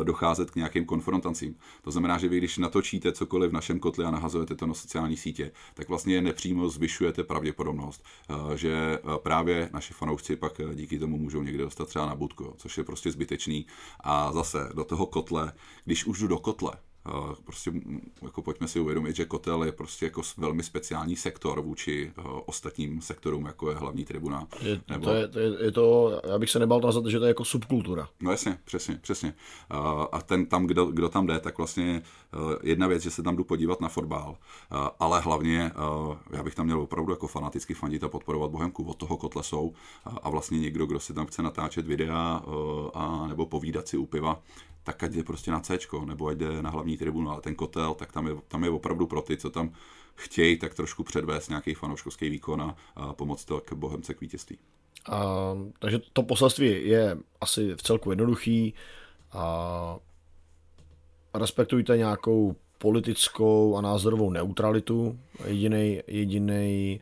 eh, docházet k nějakým konfrontacím. To znamená, že vy když natočíte cokoliv v našem kotli a nahazujete to na sociální sítě, tak vlastně nepřímo zvyšujete pravděpodobnost, eh, že eh, právě naši fanoušci pak díky tomu můžou někde dostat třeba na budku, což je prostě zbytečný. A zase do toho kotle, když už jdu do kotle, prostě jako pojďme si uvědomit, že kotel je prostě jako velmi speciální sektor vůči eh, ostatním sektorům, jako je hlavní tribuna. Je, nebo... to, je, to, je, je to, já bych se nebal nazvat, že to je jako subkultura. No jasně, přesně, přesně. A ten tam, kdo, kdo tam jde, tak vlastně eh, jedna věc, že se tam jdu podívat na fotbal, eh, ale hlavně já bych tam měl opravdu jako fanaticky fandit a podporovat Bohemku, od toho kotle jsou a vlastně někdo, kdo si tam chce natáčet videa a nebo povídat si u piva, tak ať jde prostě na C, nebo ať jde na hlavní tribunu, ale ten kotel, tak tam je, tam je opravdu pro ty, co tam chtějí tak trošku předvést nějaký fanouškovský výkon a, a pomoct to k Bohemce k vítězství. A, takže to poselství je asi v celku jednoduchý. A, respektujte nějakou politickou a názorovou neutralitu. Jediný jediný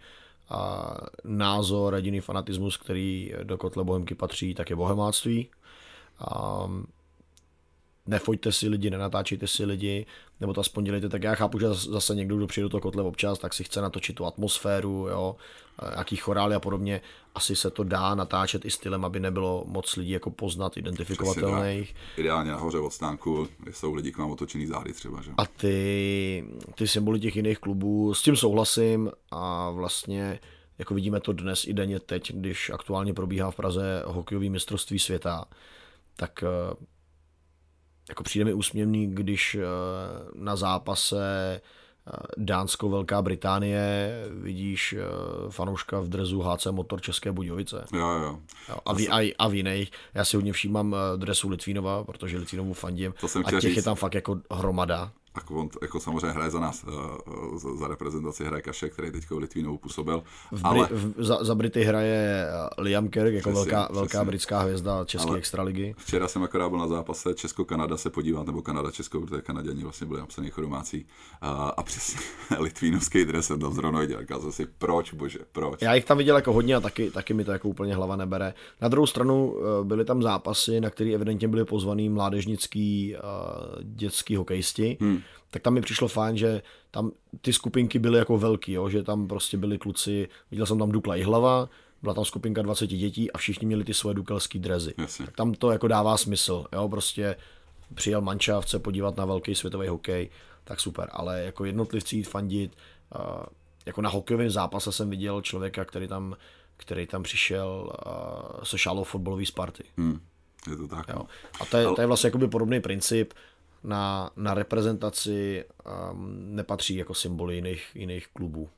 názor, jediný fanatismus, který do kotle Bohemky patří, tak je bohemáctví. A, nefojte si lidi, nenatáčejte si lidi, nebo to aspoň dělejte, tak já chápu, že zase někdo, kdo přijde do toho kotle občas, tak si chce natočit tu atmosféru, jo, jaký chorály a podobně, asi se to dá natáčet i stylem, aby nebylo moc lidí jako poznat, identifikovatelných. Ideálně nahoře od stánku jsou lidi k vám otočený zády třeba, že? A ty, ty symboly těch jiných klubů, s tím souhlasím a vlastně jako vidíme to dnes i denně teď, když aktuálně probíhá v Praze hokejové mistrovství světa, tak eh, jako přijde mi úsměvný, když eh, na zápase eh, Dánsko, Velká Británie, vidíš eh, fanouška v drezu HC Motor České Budějovice. Jo, jo. a, v, a, a v jiných. Já si hodně všímám dresu Litvínova, protože Litvínovu fandím. To jsem a těch říct. je tam fakt jako hromada a on jako samozřejmě hraje za nás, eh, za reprezentaci hraje Kaše, který teď Litvínovu působil. V Bri- ale... v, za, za Brity hraje eh, Liam Kirk, jako přesně, velká, velká přesně. britská hvězda České extraligy. Včera jsem akorát byl na zápase Česko-Kanada se podívat, nebo Kanada-Česko, protože Kanaděni vlastně byli napsaný jako domácí. A, a přesně litvínovský dres jsem tam zrovna viděl. Říkal jsem si, proč, bože, proč. Já jich tam viděl jako hodně a taky, taky mi to jako úplně hlava nebere. Na druhou stranu eh, byly tam zápasy, na které evidentně byli pozvaný mládežnický dětský hokejisti. Hmm tak tam mi přišlo fajn, že tam ty skupinky byly jako velký, jo, že tam prostě byli kluci, viděl jsem tam Dukla hlava, byla tam skupinka 20 dětí a všichni měli ty svoje dukelské drezy. Jasně. Tak tam to jako dává smysl, jo, prostě přijel mančávce podívat na velký světový hokej, tak super, ale jako jednotlivci jít fandit, jako na hokejovém zápase jsem viděl člověka, který tam, který tam přišel se šálou fotbalový Sparty. Hmm. Je to tak. Jo. No. A to je, to je vlastně jakoby podobný princip, na, na reprezentaci um, nepatří jako symboly jiných, jiných klubů.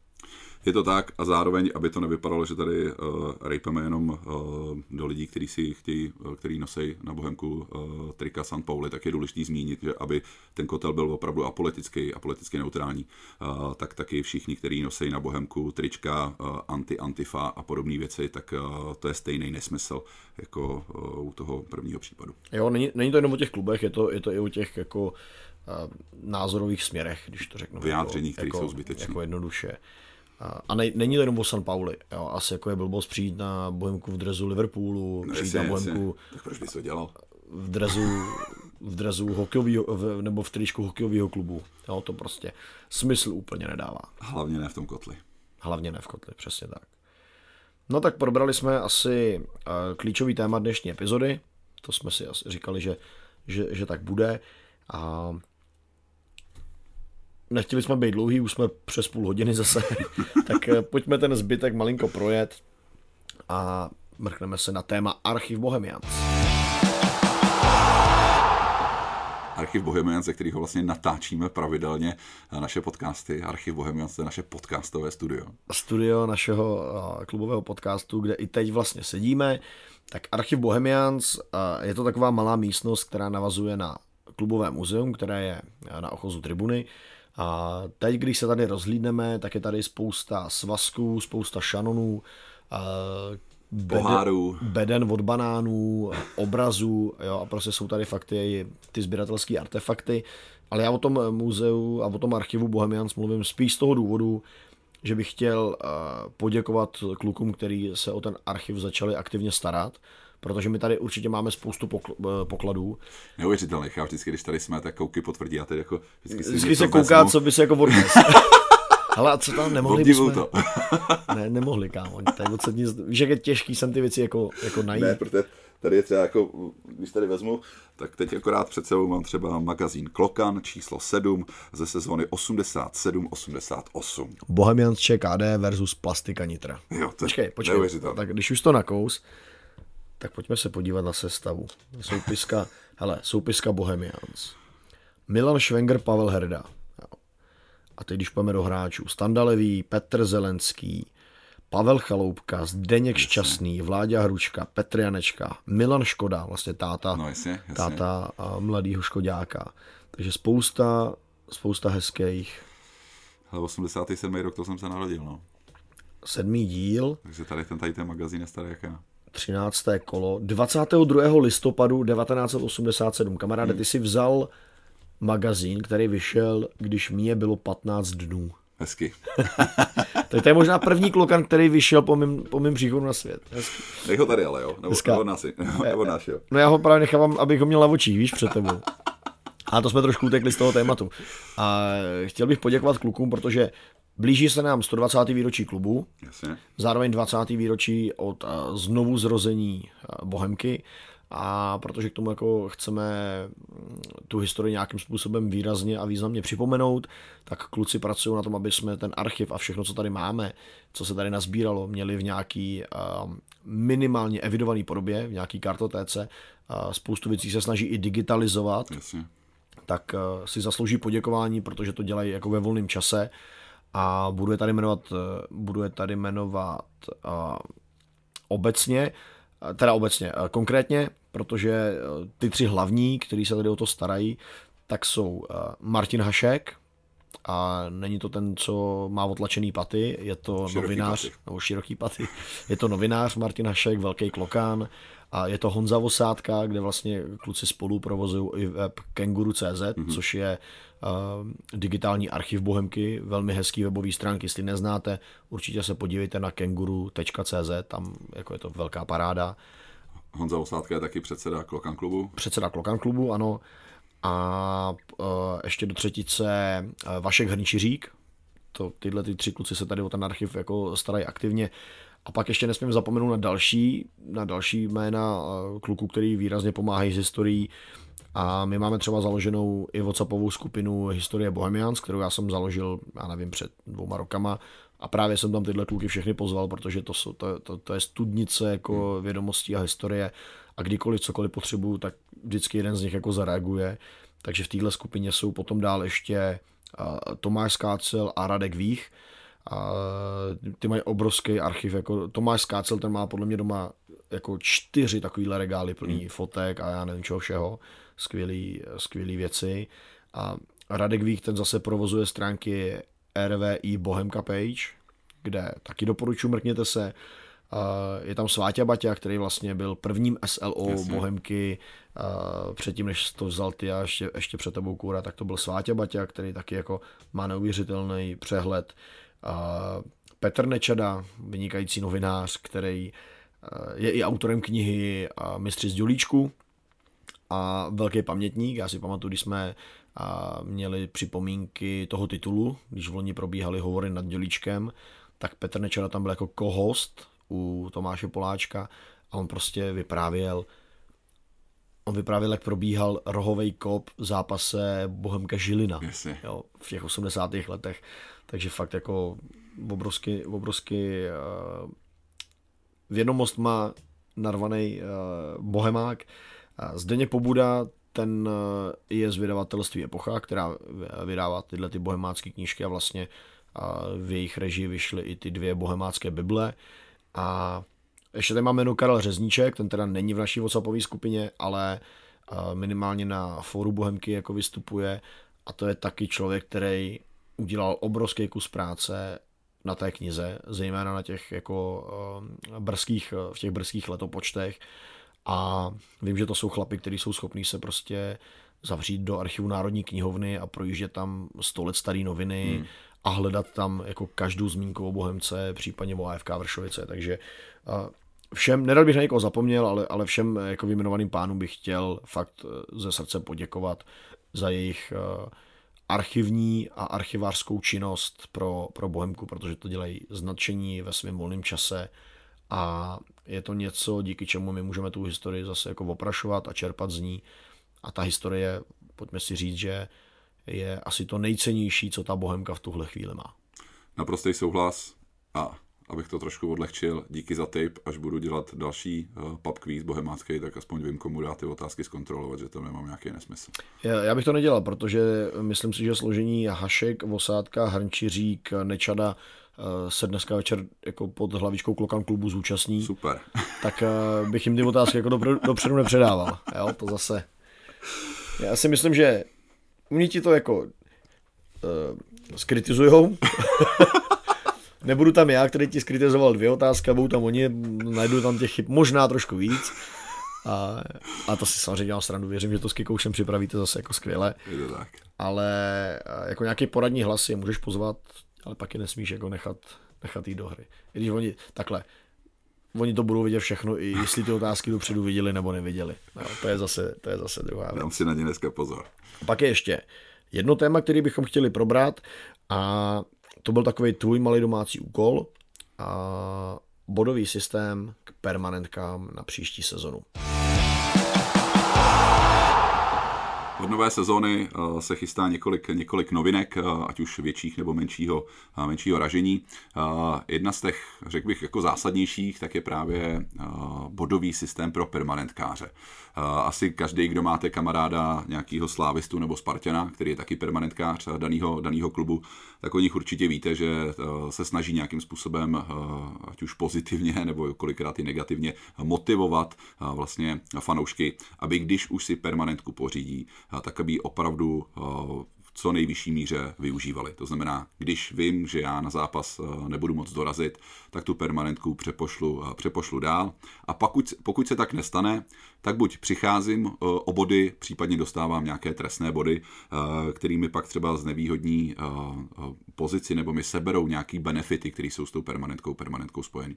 Je to tak a zároveň, aby to nevypadalo, že tady uh, rejpeme jenom uh, do lidí, kteří si chtějí, eh, který nosej na Bohemku uh, trika San Pauli, tak je důležité zmínit, že aby ten kotel byl opravdu apolitický a politicky neutrální, uh, tak taky všichni, kteří nosí na Bohemku trička uh, anti-antifa a podobné věci, tak uh, to je stejný nesmysl jako uh, u toho prvního případu. Jo, není, není to jenom o těch klubech, je to, je to i u těch jako názorových směrech, když to řeknu. Vyjádření, jako, které jako, jsou zbytečné. Jako jednoduše. A ne, není to jenom o San Pauli. Jo. Asi jako je blbost přijít na Bohemku v drezu Liverpoolu, no, přijít jasně, na Bohemku... Jasně. Tak proč bys to dělal? V drezu, v drezu hokejovýho, v, nebo v tričku hokejového klubu. Jo, to prostě smysl úplně nedává. Hlavně ne v tom kotli. Hlavně ne v kotli, přesně tak. No tak probrali jsme asi eh, klíčový téma dnešní epizody. To jsme si asi říkali, že, že, že tak bude. A nechtěli jsme být dlouhý, už jsme přes půl hodiny zase, tak eh, pojďme ten zbytek malinko projet a mrkneme se na téma Archiv Bohemians. Archiv Bohemians, ze kterého vlastně natáčíme pravidelně eh, naše podcasty. Archiv Bohemians, to je naše podcastové studio. Studio našeho eh, klubového podcastu, kde i teď vlastně sedíme. Tak Archiv Bohemians je to taková malá místnost, která navazuje na klubové muzeum, které je na ochozu tribuny. A teď, když se tady rozhlídneme, tak je tady spousta svazků, spousta šanonů, eh, beden, Pohárů. beden od banánů, obrazů, jo, a prostě jsou tady fakt ty, ty sběratelské artefakty. Ale já o tom muzeu a o tom archivu Bohemians mluvím spíš z toho důvodu, že bych chtěl eh, poděkovat klukům, kteří se o ten archiv začali aktivně starat, protože my tady určitě máme spoustu pokl- eh, pokladů. Neuvěřitelné, já vždycky, když tady jsme, tak kouky potvrdí a jako vždycky, si vždycky se kouká, vezmu. co by se jako odnes. Ale co tam nemohli bychom... to. ne, nemohli, kámo. Tak odsední... Víš, jak je těžký sem ty věci jako, jako najít. Ne, protože tady je třeba jako, když tady vezmu, tak teď akorát před sebou mám třeba magazín Klokan číslo 7 ze sezóny 87-88. Bohemians ČKD versus Plastika Nitra. Jo, to počkej, počkej, neuvěřitelné. Tak když už to nakous, tak pojďme se podívat na sestavu. Soupiska, hele, soupiska Bohemians. Milan Švenger, Pavel Herda. A teď, když půjdeme do hráčů, Standalevý, Petr Zelenský, Pavel Chaloupka, Zdeněk jasně. Šťastný, Vláďa Hručka, Petr Janečka, Milan Škoda, vlastně táta, no, jasně, jasně. táta mladýho Škodáka. Takže spousta, spousta hezkých. Ale 87. rok to jsem se narodil, no. Sedmý díl. Takže tady ten, tady ten magazín je starý jaká. No. 13. kolo. 22. listopadu 1987. Kamaráde, hmm. ty si vzal magazín, který vyšel, když mě bylo 15 dnů. Hezky. tak to je možná první klokan, který vyšel po mým, po mým příchodu na svět. Hezky. Nech ho tady ale jo, nebo, nebo, nás, nebo náš jo. No já ho právě nechávám, abych ho měl na očích, víš, před tebou. A to jsme trošku utekli z toho tématu. A chtěl bych poděkovat klukům, protože blíží se nám 120. výročí klubu, Jasně. zároveň 20. výročí od znovu zrození Bohemky a protože k tomu jako chceme mm, tu historii nějakým způsobem výrazně a významně připomenout, tak kluci pracují na tom, aby jsme ten archiv a všechno, co tady máme, co se tady nazbíralo, měli v nějaký ehm, minimálně evidovaný podobě, v nějaký kartotéce. spoustu věcí se snaží i digitalizovat, Jasně. tak eh, si zaslouží poděkování, protože to dělají jako ve volném čase a budu je tady jmenovat, eh, budu je tady jmenovat eh, obecně, teda obecně, konkrétně protože eh, ty tři hlavní, kteří se tady o to starají, tak jsou eh, Martin Hašek, a není to ten, co má otlačený paty, je to široký novinář, paty. nebo široký paty, je to novinář Martin Hašek, velký klokán a je to Honza Vosátka, kde vlastně kluci spolu provozují i web Kenguru.cz, mm-hmm. což je uh, digitální archiv Bohemky, velmi hezký webový stránky, jestli neznáte, určitě se podívejte na kenguru.cz, tam jako je to velká paráda. Honza Osládka je taky předseda Klokan klubu. Předseda Klokan klubu, ano. A e, ještě do třetice e, Vašek Hrnčiřík. To, tyhle ty tři kluci se tady o ten archiv jako starají aktivně. A pak ještě nesmím zapomenout na další, na další jména e, kluků, který výrazně pomáhají s historií. A my máme třeba založenou i WhatsAppovou skupinu Historie Bohemians, kterou já jsem založil, já nevím, před dvouma rokama. A právě jsem tam tyhle kluky všechny pozval, protože to, jsou, to, to, to je studnice jako hmm. vědomostí a historie a kdykoliv cokoliv potřebuju, tak vždycky jeden z nich jako zareaguje. Takže v téhle skupině jsou potom dál ještě Tomáš Skácel a Radek Vých. A ty mají obrovský archiv. Jako Tomáš Skácel, ten má podle mě doma jako čtyři takovýhle regály plný mm. fotek a já nevím čeho všeho. Skvělý, skvělý věci. A Radek Vík, ten zase provozuje stránky RVI Bohemka Page, kde taky doporučuji, mrkněte se. Je tam Sváťa Baťa, který vlastně byl prvním SLO Jasně. Bohemky, předtím než to vzal ty a ještě, ještě před tebou Kůra, tak to byl Sváťa Baťa, který taky jako má neuvěřitelný přehled. Petr Nečada, vynikající novinář, který je i autorem knihy Mistři z Dělíčku a velký pamětník. Já si pamatuju, když jsme a měli připomínky toho titulu, když v loni probíhaly hovory nad Dělíčkem, tak Petr Nečera tam byl jako kohost u Tomáše Poláčka a on prostě vyprávěl, on vyprávěl, jak probíhal rohový kop v zápase Bohemka Žilina jo, v těch 80. letech. Takže fakt jako obrovsky, obrovsky uh, vědomost má narvaný uh, bohemák. Zdeně Pobuda, ten eh, je z vydavatelství Epocha, která eh, vydává tyhle ty bohemácké knížky a vlastně v jejich režii vyšly i ty dvě bohemácké bible. A ještě tady máme jméno Karel Řezníček, ten teda není v naší WhatsAppové skupině, ale eh, minimálně na fóru Bohemky jako vystupuje a to je taky člověk, který udělal obrovský kus práce na té knize, zejména na těch jako brzkých, v těch brzkých letopočtech a vím, že to jsou chlapy, kteří jsou schopní se prostě zavřít do archivu Národní knihovny a projíždět tam 100 let staré noviny hmm. a hledat tam jako každou zmínku o Bohemce, případně o AFK Vršovice. Takže všem, nerad bych na někoho zapomněl, ale, ale všem jako vyjmenovaným pánům bych chtěl fakt e, ze srdce poděkovat za jejich e, archivní a archivářskou činnost pro, pro Bohemku, protože to dělají značení ve svém volném čase a je to něco, díky čemu my můžeme tu historii zase jako oprašovat a čerpat z ní. A ta historie, pojďme si říct, že je asi to nejcennější, co ta Bohemka v tuhle chvíli má. Naprostý souhlas a abych to trošku odlehčil, díky za tip, až budu dělat další eh, pub quiz bohemácký, tak aspoň vím, komu dát ty otázky zkontrolovat, že tam nemám nějaký nesmysl. Já, já bych to nedělal, protože myslím si, že složení Hašek, Vosádka, Hrnčiřík, Nečada, Eh, se dneska večer jako pod hlavičkou Klokan klubu zúčastní, Super. tak eh, bych jim ty otázky jako dopředu, dopředu nepředával. Jo, to zase. Já si myslím, že oni ti to jako uh, skritizujou. Nebudu tam já, který ti skritizoval dvě otázky, budou tam oni, najdu tam těch chyb možná trošku víc. A, a to si samozřejmě dělám srandu, věřím, že to s Kikoušem připravíte zase jako skvěle. Je to tak. Ale jako nějaký poradní hlas je můžeš pozvat, ale pak je nesmíš jako nechat, nechat jít do hry. I když oni, takhle, oni to budou vidět všechno, i jestli ty otázky dopředu viděli nebo neviděli. No, to, je zase, to je zase druhá věc. Dám si na ně dneska pozor. A pak je ještě jedno téma, který bychom chtěli probrat a to byl takový tvůj malý domácí úkol a bodový systém k permanentkám na příští sezonu. Od nové sezóny eh, se chystá několik, několik novinek, eh, ať už větších nebo menšího, eh, menšího ražení. Jedna z těch, řekl bych, jako zásadnějších, tak je právě bodový systém pro permanentkáře. Asi každý, kdo máte kamaráda nějakého slávistu nebo Spartana, který je taky permanentkář daného, daného klubu, tak o nich určitě víte, že se snaží nějakým způsobem, ať už pozitivně nebo kolikrát i negativně, motivovat vlastně fanoušky, aby když už si permanentku pořídí, tak aby opravdu eh, co nejvyšší míře využívali. To znamená, když vím, že já na zápas eh, nebudu moc dorazit, tak tu permanentku přepošlu, eh, přepošlu dál. A pokud, pokud se tak nestane, tak buď přicházím eh, o body, případně dostávám nějaké trestné body, kterými pak třeba znevýhodní pozici nebo mi seberou nějaký benefity, které jsou s tou permanentkou, permanentkou spojeny.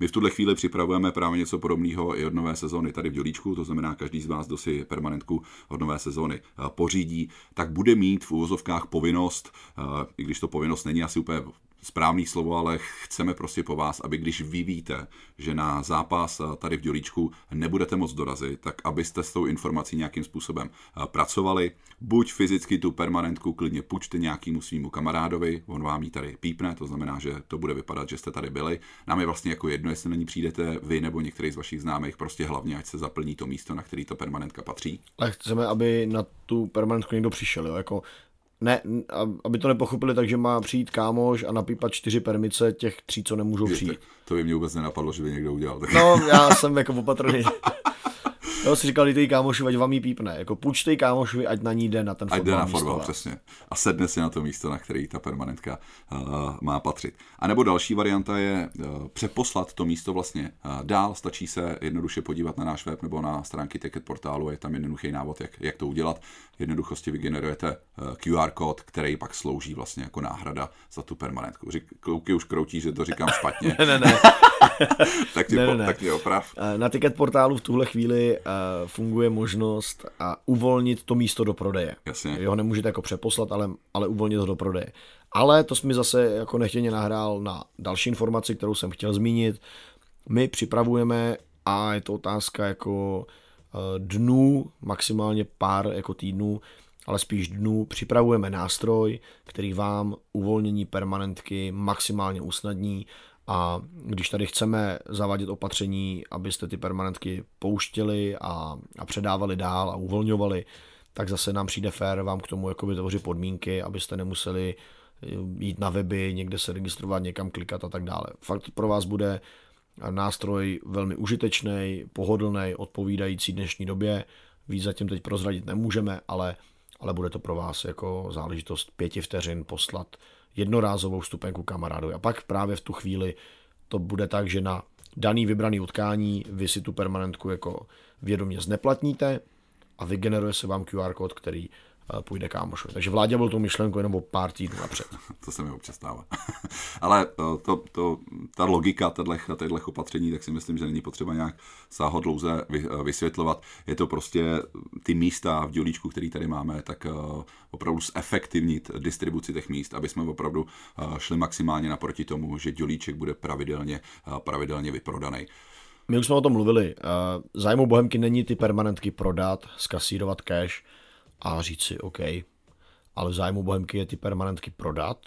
My v tuhle chvíli připravujeme právě něco podobného i od nové sezóny tady v Dělíčku, to znamená, každý z vás, kdo si permanentku od nové sezóny pořídí, tak bude mít v úvozovkách povinnost, eh, i když to povinnost není asi úplně správný slovo, ale chceme prostě po vás, aby když vy víte, že na zápas eh, tady v Dělíčku nebudete moc dorazit, tak abyste s tou informací nějakým způsobem eh, pracovali. Buď fyzicky tu permanentku klidně půjčte nějakému svýmu kamarádovi, on vám ji tady pípne, to znamená, že to bude vypadat, že jste tady byli. Nám je vlastně jako jedno, jestli na ní přijdete vy nebo některý z vašich známých, prostě hlavně, ať se zaplní to místo, na který ta permanentka patří. Ale chceme, aby na tu permanentku někdo přišel, jo? jako ne, aby to nepochopili, takže má přijít kámoš a napípat čtyři permice těch tří, co nemůžou přijít. To by mě vůbec nenapadlo, že by někdo udělal. Tak. No, já jsem jako opatrný. Jo, si říkal, dejte kámošovi, ať vám jí pípne. Jako půjčte kámošovi, ať na ní jde na ten fotbal. Ať jde na fotbal, přesně. A sedne si na to místo, na který ta permanentka uh, má patřit. A nebo další varianta je uh, přeposlat to místo vlastně uh, dál. Stačí se jednoduše podívat na náš web nebo na stránky Ticket portálu. Je tam jednoduchý návod, jak, jak to udělat. V jednoduchosti vygenerujete uh, QR kód, který pak slouží vlastně jako náhrada za tu permanentku. Řík, kluky už kroutí, že to říkám špatně. ne, ne, ne. tak, mě, ne, ne. tak mě oprav. Na Ticket portálu v tuhle chvíli funguje možnost a uvolnit to místo do prodeje. Jasně. Jo, nemůžete jako přeposlat, ale, ale uvolnit ho do prodeje. Ale to jsme zase jako nechtěně nahrál na další informaci, kterou jsem chtěl zmínit. My připravujeme a je to otázka jako eh, dnů, maximálně pár jako týdnů, ale spíš dnů připravujeme nástroj, který vám uvolnění permanentky maximálně usnadní a když tady chceme zavádět opatření, abyste ty permanentky pouštěli a, a předávali dál a uvolňovali, tak zase nám přijde fér vám k tomu jakoby tvořit podmínky, abyste nemuseli eh, jít na weby, někde se registrovat, někam klikat a tak dále. Fakt pro vás bude nástroj velmi užitečný, pohodlný, odpovídající dnešní době. Víc zatím teď prozradit nemůžeme, ale, ale bude to pro vás jako záležitost pěti vteřin poslat jednorázovou vstupenku kamarádovi. A pak právě v tu chvíli to bude tak, že na daný vybraný utkání vy si tu permanentku jako vědomě zneplatníte a vygeneruje se vám QR kód, který Eh, půjde kámošovi. Takže vládě byl tu myšlenku jenom o pár týdnů napřed. to se mi občas stává. Ale eh, to, to, ta logika těchto opatření, tak si myslím, že není potřeba nějak sáhodlouze eh, vysvětlovat. Je to prostě ty místa v dělíčku, který tady máme, tak opravdu zefektivnit distribuci těch míst, aby jsme opravdu šli maximálně naproti tomu, že dělíček bude pravidelně, pravidelně vyprodaný. My už jsme o tom mluvili. Zájmu Bohemky není ty permanentky prodat, skasírovat cash, a říct si OK, ale v zájmu Bohemky je ty permanentky prodat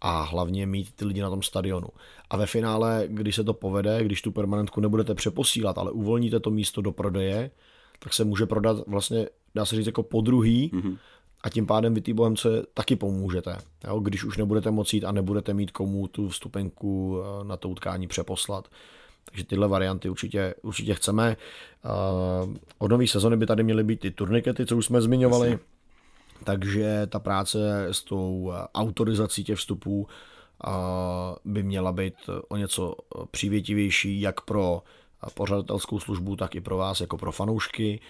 a hlavně mít ty lidi na tom stadionu. A ve finále, když se to povede, když tu permanentku nebudete přeposílat, ale uvolníte to místo do prodeje, tak se může prodat vlastně, dá se říct, jako podruhý mm-hmm. a tím pádem vy té bohemce taky pomůžete. Jo? Když už nebudete moct jít a nebudete mít komu tu vstupenku eh, na to utkání přeposlat, takže tyhle varianty určitě, určitě chceme. Uh, od nové sezony by tady měly být ty turnikety, co už jsme zmiňovali. Jasně. Takže ta práce s tou autorizací těch vstupů by měla být o něco přívětivější jak pro pořadatelskou službu, tak i pro vás jako pro fanoušky.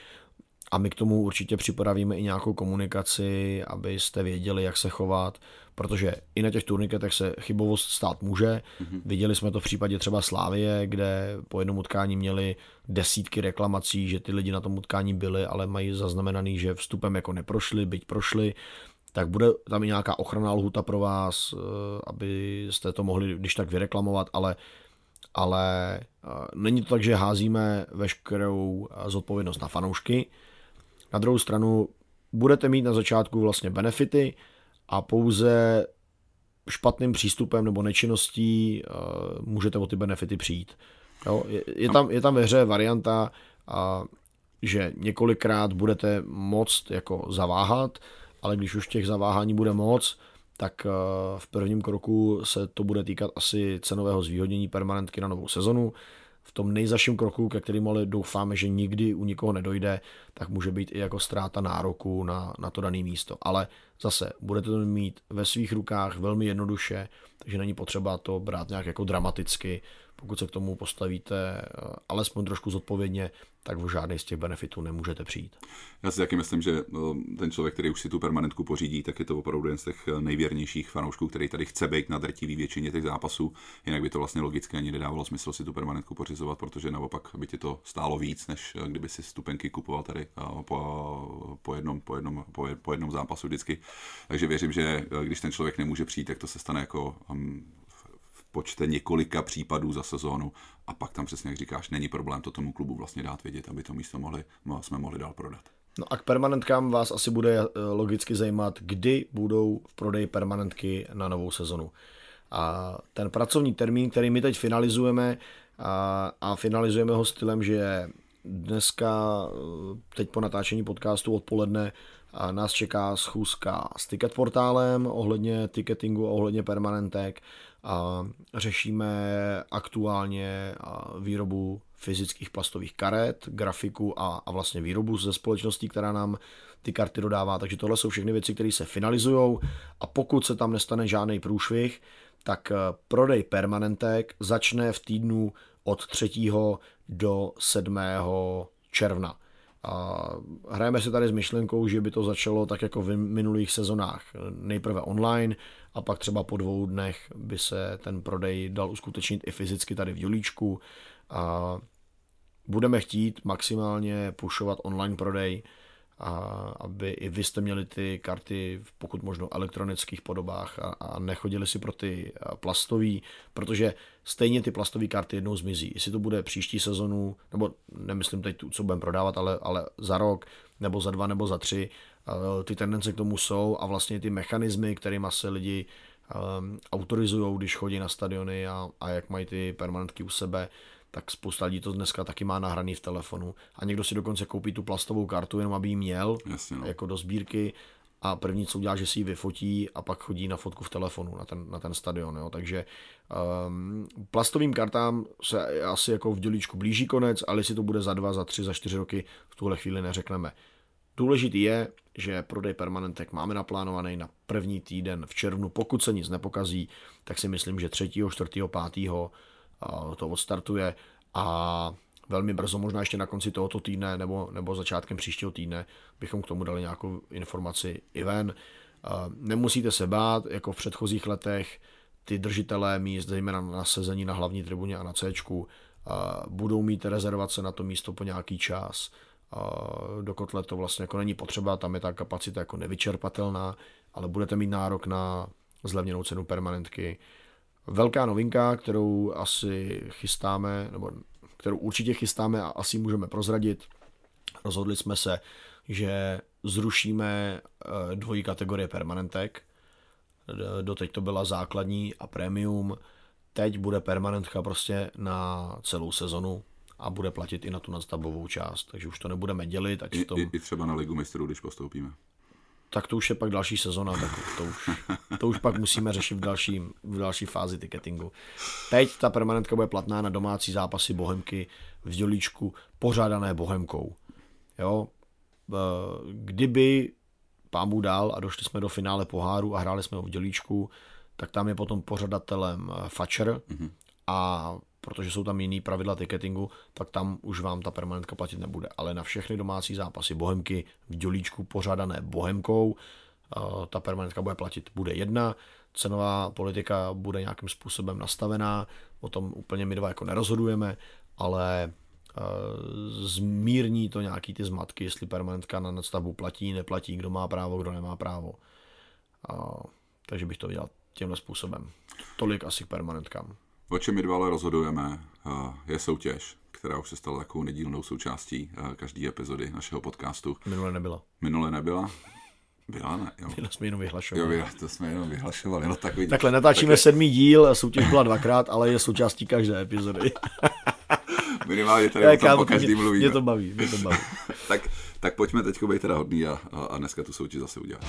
A my k tomu určitě připravíme i nějakou komunikaci, abyste věděli, jak se chovat, protože i na těch turniketech se chybovost stát může. Mm-hmm. Viděli jsme to v případě třeba Slávie, kde po jednom utkání měli desítky reklamací, že ty lidi na tom utkání byli, ale mají zaznamenaný, že vstupem jako neprošli, byť prošli, tak bude tam i nějaká ochranná lhuta pro vás, eh, abyste to mohli když tak vyreklamovat, ale ale eh, není to tak, že házíme veškerou eh, zodpovědnost na fanoušky, na druhou stranu budete mít na začátku vlastně benefity a pouze špatným přístupem nebo nečinností uh, můžete o ty benefity přijít. Jo? Je, je, tam, je tam ve hře varianta, uh, že několikrát budete moct jako zaváhat, ale když už těch zaváhání bude moc, tak eh, v prvním kroku se to bude týkat asi cenového zvýhodnění permanentky na novou sezonu v tom nejzaším kroku, ke kterým ale doufáme, že nikdy u nikoho nedojde, tak může být i jako ztráta nároku na, na to dané místo. Ale zase, budete to mít ve svých rukách velmi jednoduše, takže není potřeba to brát nějak jako dramaticky, pokud se k tomu postavíte eh, alespoň trošku zodpovědně, tak o žádný z těch benefitů nemůžete přijít. Já si taky myslím, že eh, ten člověk, který už si tu permanentku pořídí, tak je to opravdu jeden z těch eh, nejvěrnějších fanoušků, který tady chce být na drtivý většině těch zápasů. Jinak by to vlastně logicky ani nedávalo smysl si tu permanentku pořizovat, protože naopak by ti to stálo víc, než kdyby si stupenky kupoval tady po, po, jednom, po, jednom, po, po jednom zápasu vždycky. Takže věřím, že když ten člověk nemůže přijít, tak to se stane jako hm, počte několika případů za sezónu a pak tam přesně, jak říkáš, není problém to tomu klubu vlastně dát vědět, aby to místo mohli, jsme mohli dál prodat. No a k permanentkám vás asi bude eh, logicky zajímat, kdy budou v prodeji permanentky na novou sezonu. A ten pracovní termín, který my teď finalizujeme a, a finalizujeme ho stylem, že dneska, eh, teď po natáčení podcastu odpoledne, a nás čeká schůzka s ticket portálem ohledně ticketingu a ohledně permanentek. A řešíme aktuálně výrobu fyzických plastových karet, grafiku a, a vlastně výrobu ze společností, která nám ty karty dodává. Takže tohle jsou všechny věci, které se finalizují a pokud se tam nestane žádný průšvih, tak e, prodej permanentek začne v týdnu od 3. do 7. června. A hrajeme se tady s myšlenkou, že by to začalo tak jako v minulých sezonách. Nejprve online a pak třeba po dvou dnech by se ten prodej dal uskutečnit i fyzicky tady v Julíčku. A budeme chtít maximálně pušovat online prodej, a aby i vy jste měli ty karty v pokud možno elektronických podobách a, a nechodili si pro ty eh, plastové, protože stejně ty plastové karty jednou zmizí. Jestli to bude příští sezonu, nebo nemyslím teď tu, co budeme prodávat, ale, ale za rok, nebo za dva, nebo za tři, eh, ty tendence k tomu jsou a vlastně ty mechanismy, kterými se lidi um, eh, autorizují, když chodí na stadiony a, a jak mají ty permanentky u sebe, tak spousta lidí to dneska taky má nahraný v telefonu. A někdo si dokonce koupí tu plastovou kartu, jenom aby ji měl, Jasně, no. jako do sbírky a první, co udělá, že si ji vyfotí a pak chodí na fotku v telefonu na ten, na ten stadion. Jo. Takže um, plastovým kartám se asi jako v dělíčku blíží konec, ale jestli to bude za dva, za tři, za čtyři roky, v tuhle chvíli neřekneme. Důležitý je, že prodej permanentek máme naplánovaný na první týden v červnu. Pokud se nic nepokazí, tak si myslím, že 3., 4., 5 to odstartuje a velmi brzo, možná ještě na konci tohoto týdne nebo, nebo začátkem příštího týdne, bychom k tomu dali nějakou informaci i ven. Nemusíte se bát, jako v předchozích letech, ty držitelé míst, zejména na sezení na hlavní tribuně a na C, budou mít rezervace na to místo po nějaký čas. Do kotle to vlastně jako není potřeba, tam je ta kapacita jako nevyčerpatelná, ale budete mít nárok na zlevněnou cenu permanentky. Velká novinka, kterou asi chystáme, nebo kterou určitě chystáme a asi můžeme prozradit, rozhodli jsme se, že zrušíme eh, dvojí kategorie permanentek. Doteď to byla základní a premium. Teď bude permanentka prostě na celou sezonu a bude platit i na tu nadstavovou část. Takže už to nebudeme dělit. Ať I, tom... i, I třeba na Ligu mistrů, když postoupíme tak to už je pak další sezona, tak to už, to už pak musíme řešit v, další v další fázi ticketingu. Teď ta permanentka bude platná na domácí zápasy Bohemky v dělíčku pořádané Bohemkou. Jo? E, kdyby pámu dál a došli jsme do finále poháru a hráli jsme ho v dělíčku, tak tam je potom pořadatelem Fatscher mm-hmm. a protože jsou tam jiný pravidla ticketingu, tak tam už vám ta permanentka platit nebude. Ale na všechny domácí zápasy Bohemky v dělíčku pořádané Bohemkou eh, ta permanentka bude platit. Bude jedna, cenová politika bude nějakým způsobem nastavená, o tom úplně my dva jako nerozhodujeme, ale eh, zmírní to nějaký ty zmatky, jestli permanentka na nadstavbu platí, neplatí, kdo má právo, kdo nemá právo. takže bych to viděl tímhle způsobem. Tolik asi k permanentkám. O čem my dva ale rozhodujeme, eh, je soutěž, která už se stala takovou nedílnou součástí eh, každé epizody našeho podcastu. Minule nebyla. Minule nebyla. Byla, ne, jo. Minule jsme jenom vyhlašovali. Jo, to jsme jenom vyhlašovali. No, tak vidíš. Takhle natáčíme tak sedmý díl, soutěž byla dvakrát, ale je součástí každé epizody. Minimálně tady tak, o tom po každý Mě to baví, mě to baví. tak, tak pojďme teď být teda hodný a, a dneska tu soutěž zase udělat.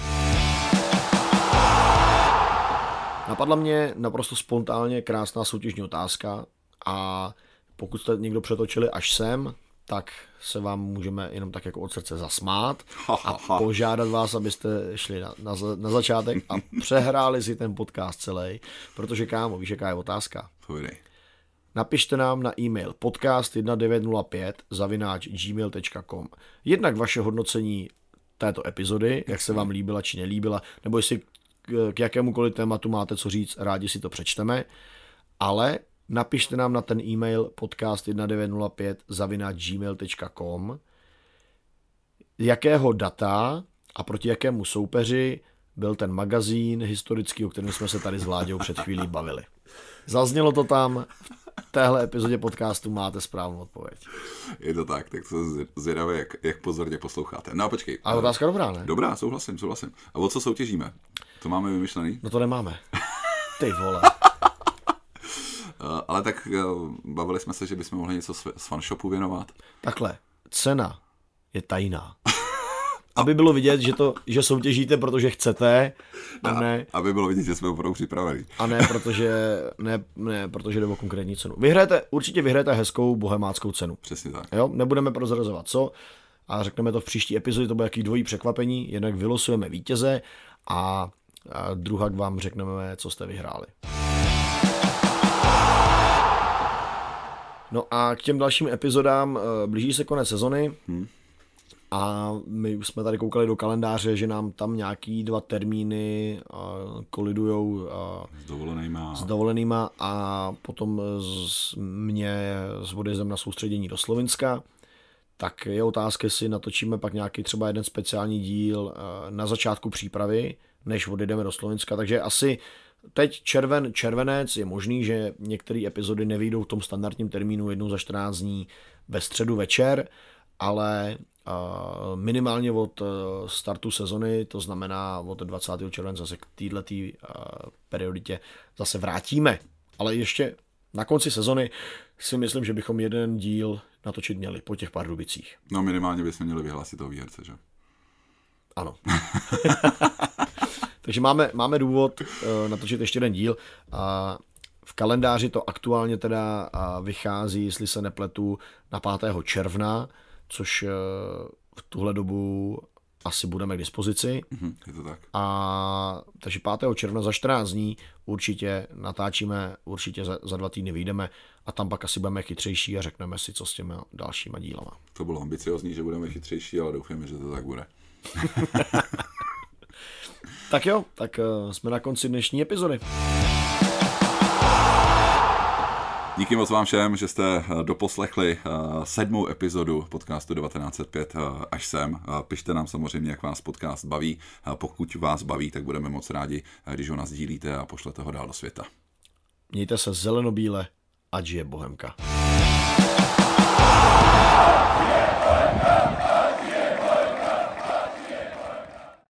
Napadla mě naprosto spontánně krásná soutěžní otázka a pokud jste někdo přetočili až sem, tak se vám můžeme jenom tak jako od srdce zasmát a požádat vás, abyste šli na, na, na začátek a přehráli si ten podcast celý, protože kámo, víš, jaká je otázka? Napište nám na e-mail podcast1905 zavináč gmail.com Jednak vaše hodnocení této epizody, jak se mhm. vám líbila či nelíbila, nebo jestli k jakémukoliv tématu máte co říct, rádi si to přečteme, ale napište nám na ten e-mail podcast1905 gmail.com jakého data a proti jakému soupeři byl ten magazín historický, o kterém jsme se tady s Vláďou před chvílí bavili. Zaznělo to tam, v téhle epizodě podcastu máte správnou odpověď. Je to tak, tak jsem zvědavý, jak, jak pozorně posloucháte. No a počkej. A otázka dobrá, ne? Dobrá, souhlasím, souhlasím. A o co soutěžíme? To máme vymyšlený? No to nemáme. Ty vole. Eh, ale tak eh, bavili jsme se, že bychom mohli něco z fanshopu věnovat. Takhle, cena je tajná. Aby bylo vidět, že, to, že soutěžíte, protože chcete, a no, ne... aby bylo vidět, že jsme opravdu připraveni. A ne, protože, ne, ne, protože jde o konkrétní cenu. Vyhrajete, určitě vyhrajete hezkou bohemáckou cenu. Přesně tak. Jo, nebudeme prozrazovat co a řekneme to v příští epizodě, to bude jaký dvojí překvapení, jednak vylosujeme vítěze a a k vám řekneme, co jste vyhráli. No a k těm dalším epizodám eh, blíží se konec sezony. Hmm. A my jsme tady koukali do kalendáře, že nám tam nějaký dva termíny eh, kolidujou eh, s dovolenýma. s dovolenýma a potom z mě s zem na soustředění do Slovenska tak je otázka, jestli natočíme pak nějaký třeba jeden speciální díl eh, na začátku přípravy, než odjedeme do Slovenska, takže asi teď červen, červenec je možný, že některé epizody nevyjdou v tom standardním termínu jednou za 14 dní ve středu večer, ale eh, minimálně od eh, startu sezony, to znamená od 20. července se k této perioditě zase vrátíme. Ale ještě na konci sezony si myslím, že bychom jeden díl natočit měli po těch pár Pardubicích. No minimálně bychom měli vyhlásit toho výherce, že? Ano. Takže máme, máme důvod eh, natočit ještě jeden díl a v kalendáři to aktuálně teda eh, vychází, jestli se nepletu, na 5. června, což eh, v tuhle dobu asi budeme k dispozici. Mhm, je to tak. A, takže 5. června za 14 dní určitě natáčíme, určitě za, za dva týdny vyjdeme a tam pak asi budeme chytřejší a řekneme si, co s těmi dalšíma dílama. To bylo ambiciozní, že budeme chytřejší, ale doufáme, že to tak bude. tak jo, tak eh, jsme na konci dnešní epizody. Díky moc vám všem, že jste eh, doposlechli eh, sedmou epizodu podcastu 1905 eh, až sem. Pište nám samozřejmě, jak vás podcast baví. Pokud vás baví, tak budeme moc rádi, když ho nás dílíte a pošlete ho dál do světa. Mějte se zelenobíle, ať je Bohemka. Yeah!